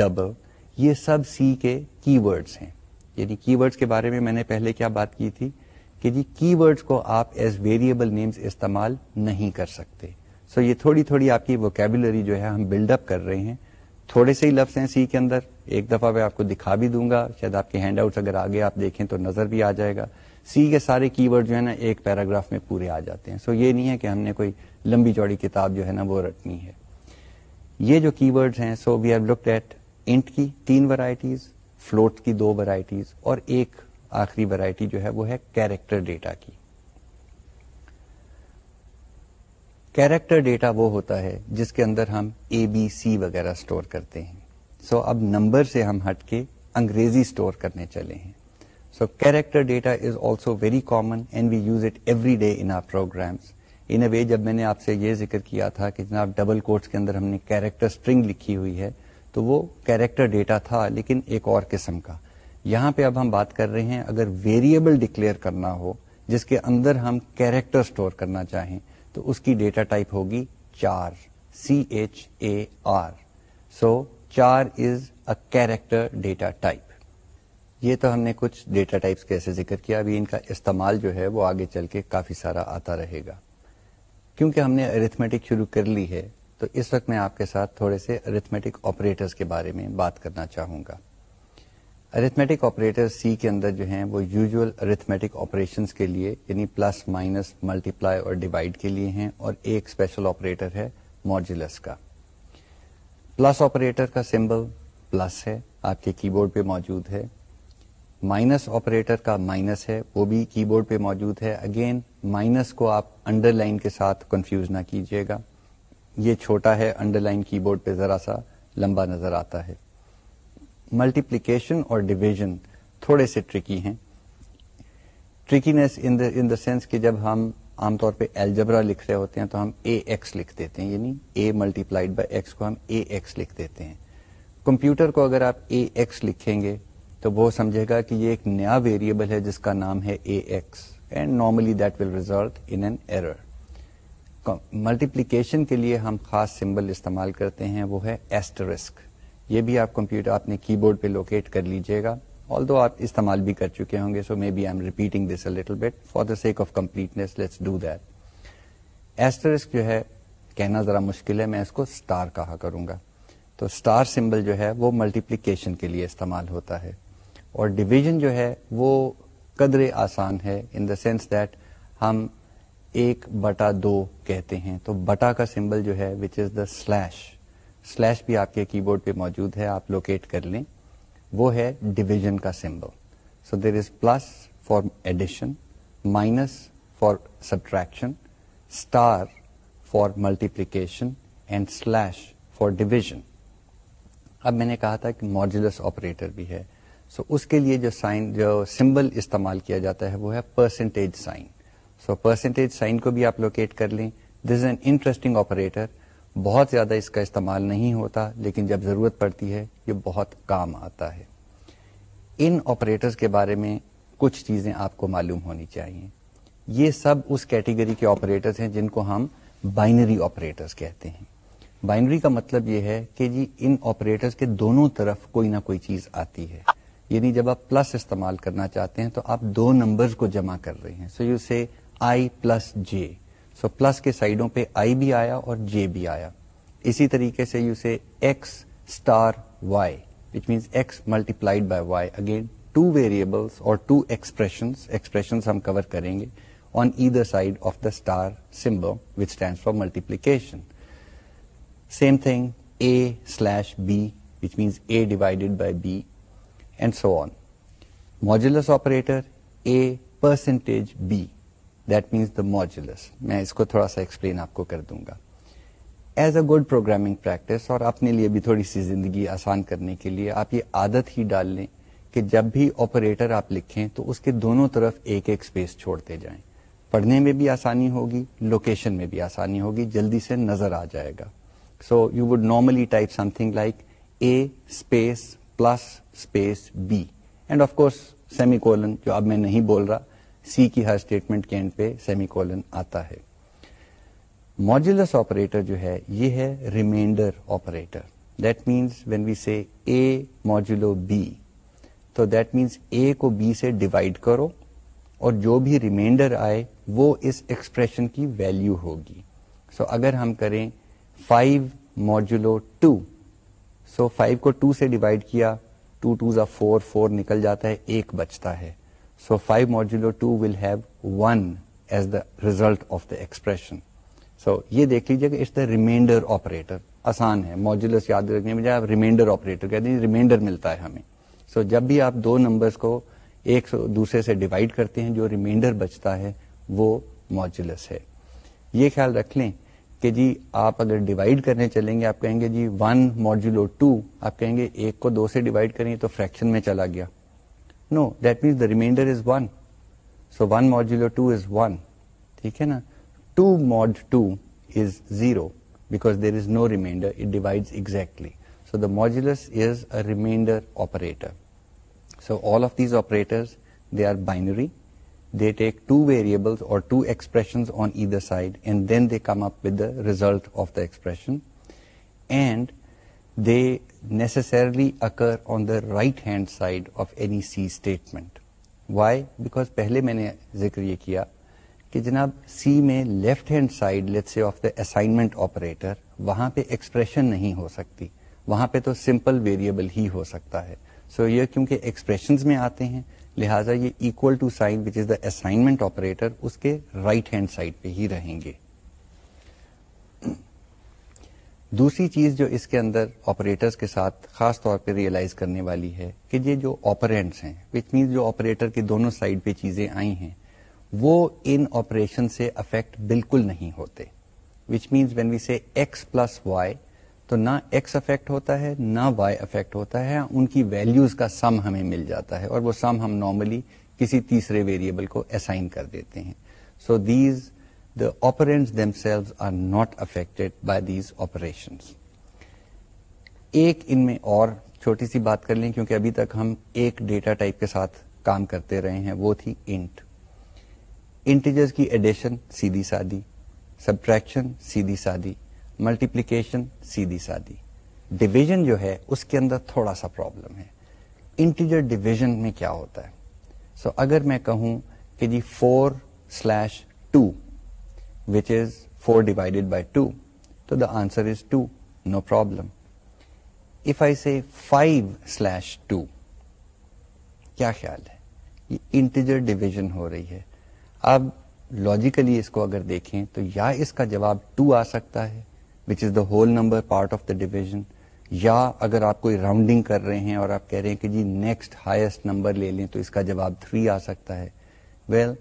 double ये सब सी के कीवर्ड्स हैं यानी कीवर्ड्स के बारे में मैंने पहले क्या बात की थी कि जी कीवर्ड्स को आप एज वेरिएबल नेम्स इस्तेमाल नहीं कर सकते सो so ये थोड़ी थोड़ी आपकी वोकेबुलरी जो है हम बिल्डअप कर रहे हैं थोड़े से ही लफ्ज हैं सी के अंदर एक दफा मैं आपको दिखा भी दूंगा शायद आपके हैंड आउट अगर आगे आप देखें तो नजर भी आ जाएगा सी के सारे कीवर्ड जो है ना एक पैराग्राफ में पूरे आ जाते हैं सो so ये नहीं है कि हमने कोई लंबी चौड़ी किताब जो है ना वो रटनी है ये जो कीवर्ड्स हैं so we have looked at int की तीन वैरायटीज फ्लोट की दो वैरायटीज और एक आखिरी वैरायटी जो है वो है कैरेक्टर डेटा की कैरेक्टर डेटा वो होता है जिसके अंदर हम ए बी सी वगैरह स्टोर करते हैं सो so, अब नंबर से हम हट के अंग्रेजी स्टोर करने चले हैं so character data is also very common and we use it every day in our programs in a way जब मैंने आपसे ये जिक्र किया था कि जनाब डबल कोर्ट्स के अंदर हमने कैरेक्टर स्ट्रिंग लिखी हुई है तो वो कैरेक्टर डेटा था लेकिन एक और किस्म का यहाँ पे अब हम बात कर रहे हैं अगर वेरिएबल डिक्लेयर करना हो जिसके अंदर हम कैरेक्टर स्टोर करना चाहें तो उसकी डेटा टाइप होगी चार C H A r so char is a character data type ये तो हमने कुछ डेटा टाइप्स कैसे जिक्र किया अभी इनका इस्तेमाल जो है वो आगे चल के काफ़ी सारा आता रहेगा क्योंकि हमने अरिथमेटिक शुरू कर ली है तो इस वक्त मैं आपके साथ थोड़े से अरिथमेटिक ऑपरेटर्स के बारे में बात करना चाहूँगा अरिथमेटिक ऑपरेटर सी के अंदर जो हैं वो यूजुअल अरिथमेटिक ऑपरेशंस के लिए यानी प्लस माइनस मल्टीप्लाई और डिवाइड के लिए हैं और एक स्पेशल ऑपरेटर है मॉड्यूलस का प्लस ऑपरेटर का सिंबल प्लस है आपके कीबोर्ड पे मौजूद है माइनस ऑपरेटर का माइनस है वो भी कीबोर्ड पे मौजूद है अगेन माइनस को आप अंडरलाइन के साथ कंफ्यूज ना कीजिएगा ये छोटा है अंडरलाइन कीबोर्ड पे ज़रा सा लंबा नज़र आता है मल्टीप्लिकेशन और डिवीजन थोड़े से ट्रिकी हैं trickiness in the in the sense कि जब हम आमतौर पे एल्जबरा लिख रहे होते हैं तो हम ए एक्स लिख देते हैं यानी ए मल्टीप्लाइड बाई एक्स को हम ए एक्स लिख देते हैं कंप्यूटर को अगर आप ए एक्स लिखेंगे तो वो समझेगा कि ये एक नया वेरिएबल है जिसका नाम है a x and normally that will result in an error multiplication के लिए हम खास सिंबल इस्तेमाल करते हैं वो है एस्टरिस्क ये भी आप कंप्यूटर आपने कीबोर्ड पे लोकेट कर लीजिएगा ऑल दो आप इस्तेमाल भी कर चुके होंगे so maybe I am repeating this a little bit for the sake of completeness let's do that asterisk जो है कहना ज़रा मुश्किल है मैं इसको स्टार कहा करूँगा तो स्टार सिंबल जो है वो मल्टीप्लिकेशन के लिए इस्तेमाल होता है और डिवीजन जो है वो कदर आसान है इन द सेंस दैट हम एक बटा दो कहते हैं तो बटा का सिंबल जो है which is the slash slash भी आपके कीबोर्ड पे मौजूद है आप लोकेट कर लें वो है डिवीजन का symbol so there is plus for addition minus for subtraction star for multiplication and slash for division अब मैंने कहा था कि मॉड्यूलस ऑपरेटर भी है सो so, उसके लिए जो साइन जो सिंबल इस्तेमाल किया जाता है वो है percentage sign so percentage sign को भी आप लोकेट कर लें this is an interesting operator बहुत ज़्यादा इसका इस्तेमाल नहीं होता लेकिन जब ज़रूरत पड़ती है ये बहुत काम आता है इन ऑपरेटर्स के बारे में कुछ चीज़ें आपको मालूम होनी चाहिए ये सब उस कैटेगरी के ऑपरेटर्स हैं जिनको हम बाइनरी ऑपरेटर्स कहते हैं बाइनरी का मतलब ये है कि जी इन ऑपरेटर्स के दोनों तरफ कोई ना कोई चीज़ आती है यानी जब आप प्लस इस्तेमाल करना चाहते हैं तो आप दो नंबर्स को जमा कर रहे हैं सो यू से आई प्लस जे सो प्लस के साइडों पे आई भी आया और जे भी आया इसी तरीके से you say x star y which means x multiplied by y again two variables or two expressions expressions hum cover karenge on either side of the star symbol which stands for multiplication same thing a slash b which means a divided by b and so on modulus operator a percentage b that means the modulus मैं इसको थोड़ा सा explain आपको कर दूंगा as a good programming practice और अपने लिए भी थोड़ी सी जिंदगी आसान करने के लिए आप ये आदत ही डाल लें कि जब भी ऑपरेटर आप लिखें तो उसके दोनों तरफ एक एक स्पेस छोड़ते जाएं पढ़ने में भी आसानी होगी लोकेशन में भी आसानी होगी जल्दी से नजर आ जाएगा so you would normally type something like a space plus space b and of course semicolon जो अब मैं नहीं बोल रहा सी की हर स्टेटमेंट के एंड पे सेमीकोलन आता है मॉड्यूलस ऑपरेटर जो है ये है reminder operator that means when we say a modulo b तो दैट मीन्स ए को बी से डिवाइड करो और जो भी रिमाइंडर आए वो इस एक्सप्रेशन की वैल्यू होगी सो so, अगर हम करें five modulo two so five को टू से डिवाइड किया टू टू ज़ा फोर फोर निकल जाता है एक बचता है So 5 modulo 2 will have 1 as the result of the expression. So ये देख लीजिए कि इट्स द रिमाइंडर ऑपरेटर आसान है मॉड्यूलस याद रखने में आप रिमाइंडर ऑपरेटर कहते हैं रिमाइंडर मिलता है हमें सो so, जब भी आप दो नंबर्स को एक दूसरे से डिवाइड करते हैं जो रिमाइंडर बचता है वो मॉड्यूलस है ये ख्याल रख लें कि जी आप अगर डिवाइड करने चलेंगे आप कहेंगे जी वन मॉड्यूलो टू आप कहेंगे एक को दो से डिवाइड करेंगे तो फ्रैक्शन में चला गया No, that means the remainder is 1. So 1 modulo 2 is 1. ठीक है 2 mod 2 is 0 because there is no remainder. It divides exactly. So the modulus is a remainder operator. So all of these operators, they are binary. They take two variables or two expressions on either side and then they come up with the result of the expression. And they necessarily occur on the right hand side of any C statement. Why? Because पहले मैंने जिक्र ये किया कि जनाब C में left hand side let's say of the assignment operator वहाँ पे एक्सप्रेशन नहीं हो सकती वहाँ पे तो सिंपल वेरिएबल ही हो सकता है सो so, ये क्योंकि एक्सप्रेशंस में आते हैं लिहाजा ये equal to sign which is the assignment operator उसके राइट हैंड साइड पे ही रहेंगे दूसरी चीज जो इसके अंदर ऑपरेटर्स के साथ खास तौर पे रियलाइज करने वाली है कि ये जो ऑपरेंट्स हैं विच मीन्स जो ऑपरेटर के दोनों साइड पे चीजें आई हैं वो इन ऑपरेशन से अफेक्ट बिल्कुल नहीं होते which means when we say x plus y तो ना एक्स अफेक्ट होता है ना वाई अफेक्ट होता है उनकी वैल्यूज का सम हमें मिल जाता है और वो सम हम नॉर्मली किसी तीसरे वेरिएबल को असाइन कर देते हैं so these the operands themselves are not affected by these operations. एक इनमें और छोटी सी बात कर लें क्योंकि अभी तक हम एक डेटा टाइप के साथ काम करते रहे हैं वो थी इंट इंटीजर्स की एडिशन सीधी सादी सब्ट्रैक्शन सीधी सादी मल्टीप्लीकेशन सीधी सादी डिवीजन जो है उसके अंदर थोड़ा सा प्रॉब्लम है इंटीजर डिवीजन में क्या होता है सो so, अगर मैं कहूं कि जी four slash two which is 4 divided by 2. So the answer is 2, no problem. If I say 5 slash 2, क्या ख्याल है ये इंटीजर डिवीजन हो रही है अब लॉजिकली इसको अगर देखें तो या इसका जवाब 2 आ सकता है which is the whole number part of the division या अगर आप कोई राउंडिंग कर रहे हैं और आप कह रहे हैं कि जी नेक्स्ट हाईएस्ट नंबर ले लें तो इसका जवाब थ्री आ सकता है वेल well,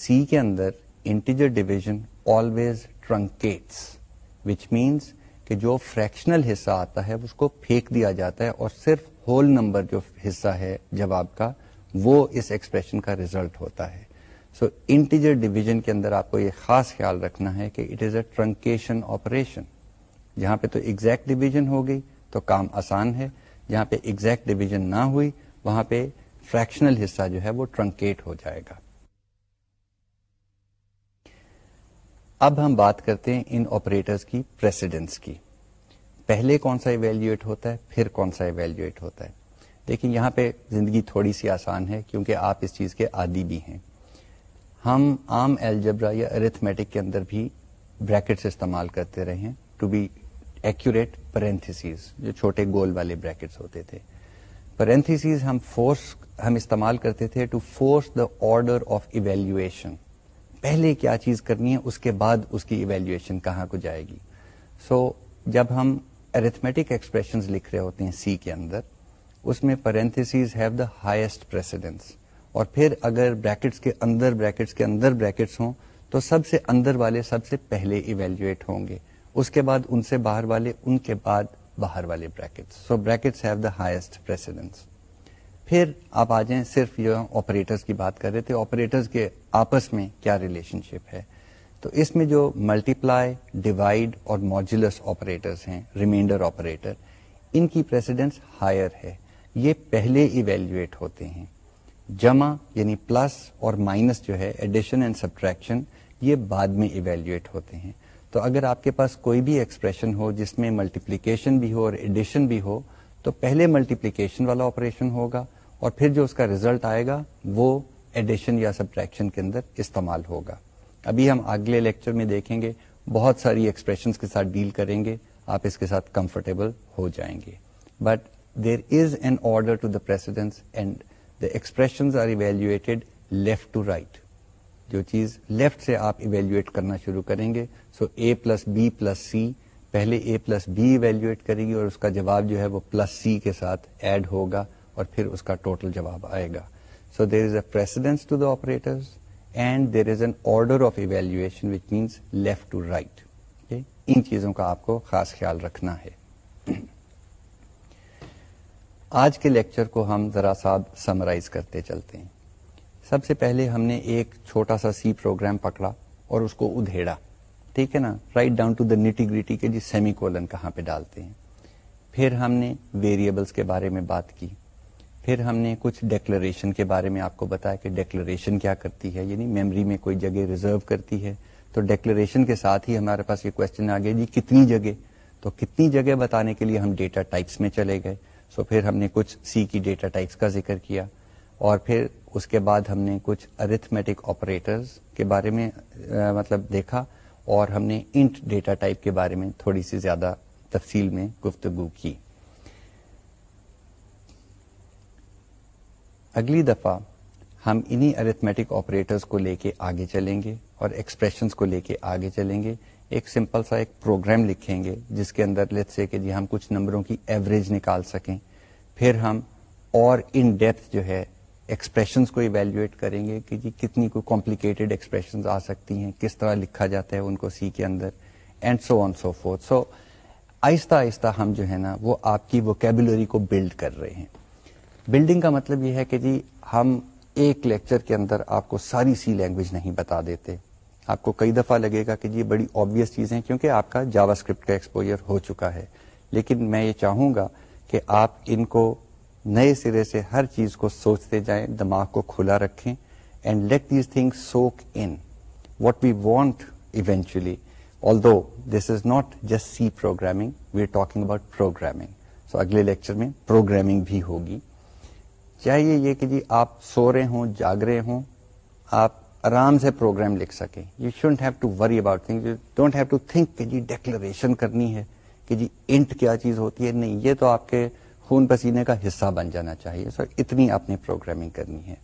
सी के अंदर integer division always truncates which means कि जो फ्रैक्शनल हिस्सा आता है उसको फेंक दिया जाता है और सिर्फ होल नंबर जो हिस्सा है जवाब का वो इस एक्सप्रेशन का रिजल्ट होता है सो इंटीजर डिवीजन के अंदर आपको ये खास ख्याल रखना है कि it is a truncation operation जहां पे तो एग्जैक्ट डिवीजन हो गई तो काम आसान है जहां पे एग्जैक्ट डिवीजन ना हुई वहां पे फ्रैक्शनल हिस्सा जो है वो ट्रंकेट हो जाएगा अब हम बात करते हैं इन ऑपरेटर्स की प्रेसिडेंस की पहले कौन सा इवेल्युएट होता है फिर कौन सा इवेल्युएट होता है देखिए यहाँ पे जिंदगी थोड़ी सी आसान है क्योंकि आप इस चीज़ के आदि भी हैं हम आम एल्जब्रा या अरिथमेटिक के अंदर भी ब्रैकेट्स इस्तेमाल करते रहे हैं टू बी एक्यूरेट परेंथिस जो छोटे गोल वाले ब्रैकेट्स होते थे परेंथिस हम फोर्स हम इस्तेमाल करते थे to force the order of evaluation पहले क्या चीज़ करनी है उसके बाद उसकी इवेल्युएशन कहाँ को जाएगी सो so, जब हम एरिथमेटिक एक्सप्रेशन लिख रहे होते हैं सी के अंदर उसमें parenthesis have the highest precedence और फिर अगर ब्रैकेट्स के अंदर ब्रैकेट्स के अंदर ब्रैकेट्स हों तो सबसे अंदर वाले सबसे पहले इवेल्युएट होंगे उसके बाद उनसे बाहर वाले उनके बाद बाहर वाले brackets so brackets have the highest precedence फिर आप आ जाएं सिर्फ ये ऑपरेटर्स की बात कर रहे थे ऑपरेटर्स के आपस में क्या रिलेशनशिप है तो इसमें जो मल्टीप्लाई डिवाइड और मॉड्यूलस ऑपरेटर्स हैं रिमाइंडर ऑपरेटर इनकी प्रेसिडेंस हायर है ये पहले इवेल्युएट होते हैं जमा यानी प्लस और माइनस जो है एडिशन एंड सब्ट्रैक्शन ये बाद में इवेल्युएट होते हैं तो अगर आपके पास कोई भी एक्सप्रेशन हो जिसमें मल्टीप्लिकेशन भी हो और एडिशन भी हो तो पहले मल्टीप्लीकेशन वाला ऑपरेशन होगा और फिर जो उसका रिजल्ट आएगा वो एडिशन या सब्ट्रैक्शन के अंदर इस्तेमाल होगा अभी हम अगले लेक्चर में देखेंगे बहुत सारी एक्सप्रेशंस के साथ डील करेंगे आप इसके साथ कंफर्टेबल हो जाएंगे but there is an order to the precedence and the expression are evaluated left to right जो चीज लेफ्ट से आप इवेल्युएट करना शुरू करेंगे so A plus B plus C पहले ए प्लस बी इवेल्युएट करेगी और उसका जवाब जो है वो प्लस सी के साथ ऐड होगा और फिर उसका टोटल जवाब आएगा so there is a precedence to the operators and there is an order of evaluation which means left to right इन चीजों का आपको खास ख्याल रखना है आज के लेक्चर को हम जरा साहब समराइज करते चलते हैं सबसे पहले हमने एक छोटा सा सी प्रोग्राम पकड़ा और उसको उधेड़ा ठीक है ना right down to the nitty gritty के जी सेमी कोलन कहाँ पे डालते हैं फिर हमने वेरिएबल्स के बारे में बात की फिर हमने कुछ डेक्लरेशन के बारे में आपको बताया कि डेक्लरेशन क्या करती है यानी मेमोरी में कोई जगह रिजर्व करती है तो डेक्लरेशन के साथ ही हमारे पास ये क्वेश्चन आ गया जी कितनी जगह तो कितनी जगह बताने के लिए हम डेटा टाइप्स में चले गए सो फिर हमने कुछ सी की डेटा टाइप्स का जिक्र किया और फिर उसके बाद हमने कुछ अरिथमेटिक ऑपरेटर्स के बारे में आ, मतलब देखा और हमने इंट डेटा टाइप के बारे में थोड़ी सी ज्यादा तफसील में गुफ्तगु की अगली दफा हम इन्हीं अरिथमेटिक ऑपरेटर्स को लेके आगे चलेंगे और एक्सप्रेशंस को लेके आगे चलेंगे एक सिंपल सा एक प्रोग्राम लिखेंगे जिसके अंदर लेट से कि जी हम कुछ नंबरों की एवरेज निकाल सकें फिर हम और इन डेप्थ जो है एक्सप्रेशंस को इवेल्युएट करेंगे कि जी कितनी कोई कॉम्प्लिकेटेड एक्सप्रेशंस आ सकती हैं किस तरह लिखा जाता है उनको सी के अंदर and so on so forth so आहिस्ता आहिस्ता हम जो है ना वो आपकी वोकेबुलरी को बिल्ड कर रहे हैं बिल्डिंग का मतलब ये है कि जी हम एक लेक्चर के अंदर आपको सारी सी लैंग्वेज नहीं बता देते आपको कई दफ़ा लगेगा कि ये बड़ी ऑब्वियस चीज़ हैं क्योंकि आपका जावास्क्रिप्ट का एक्सपोजर हो चुका है लेकिन मैं ये चाहूँगा कि आप इनको नए सिरे से हर चीज को सोचते जाएं दिमाग को खुला रखें and let these things soak in what we want eventually although this is not just C programming we are talking about programming so अगले लेक्चर में प्रोग्रामिंग भी होगी चाहिए ये कि जी आप सो रहे हों जाग रहे हों आप आराम से प्रोग्राम लिख सकें you should have to worry about thing you don't have to think कि जी डेक्लेरेशन करनी है कि जी इंट क्या चीज़ होती है नहीं ये तो आपके खून पसीने का हिस्सा बन जाना चाहिए सर इतनी आपने प्रोग्रामिंग करनी है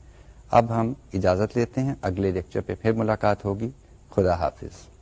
अब हम इजाज़त लेते हैं अगले लेक्चर पे फिर मुलाकात होगी खुदा हाफिज़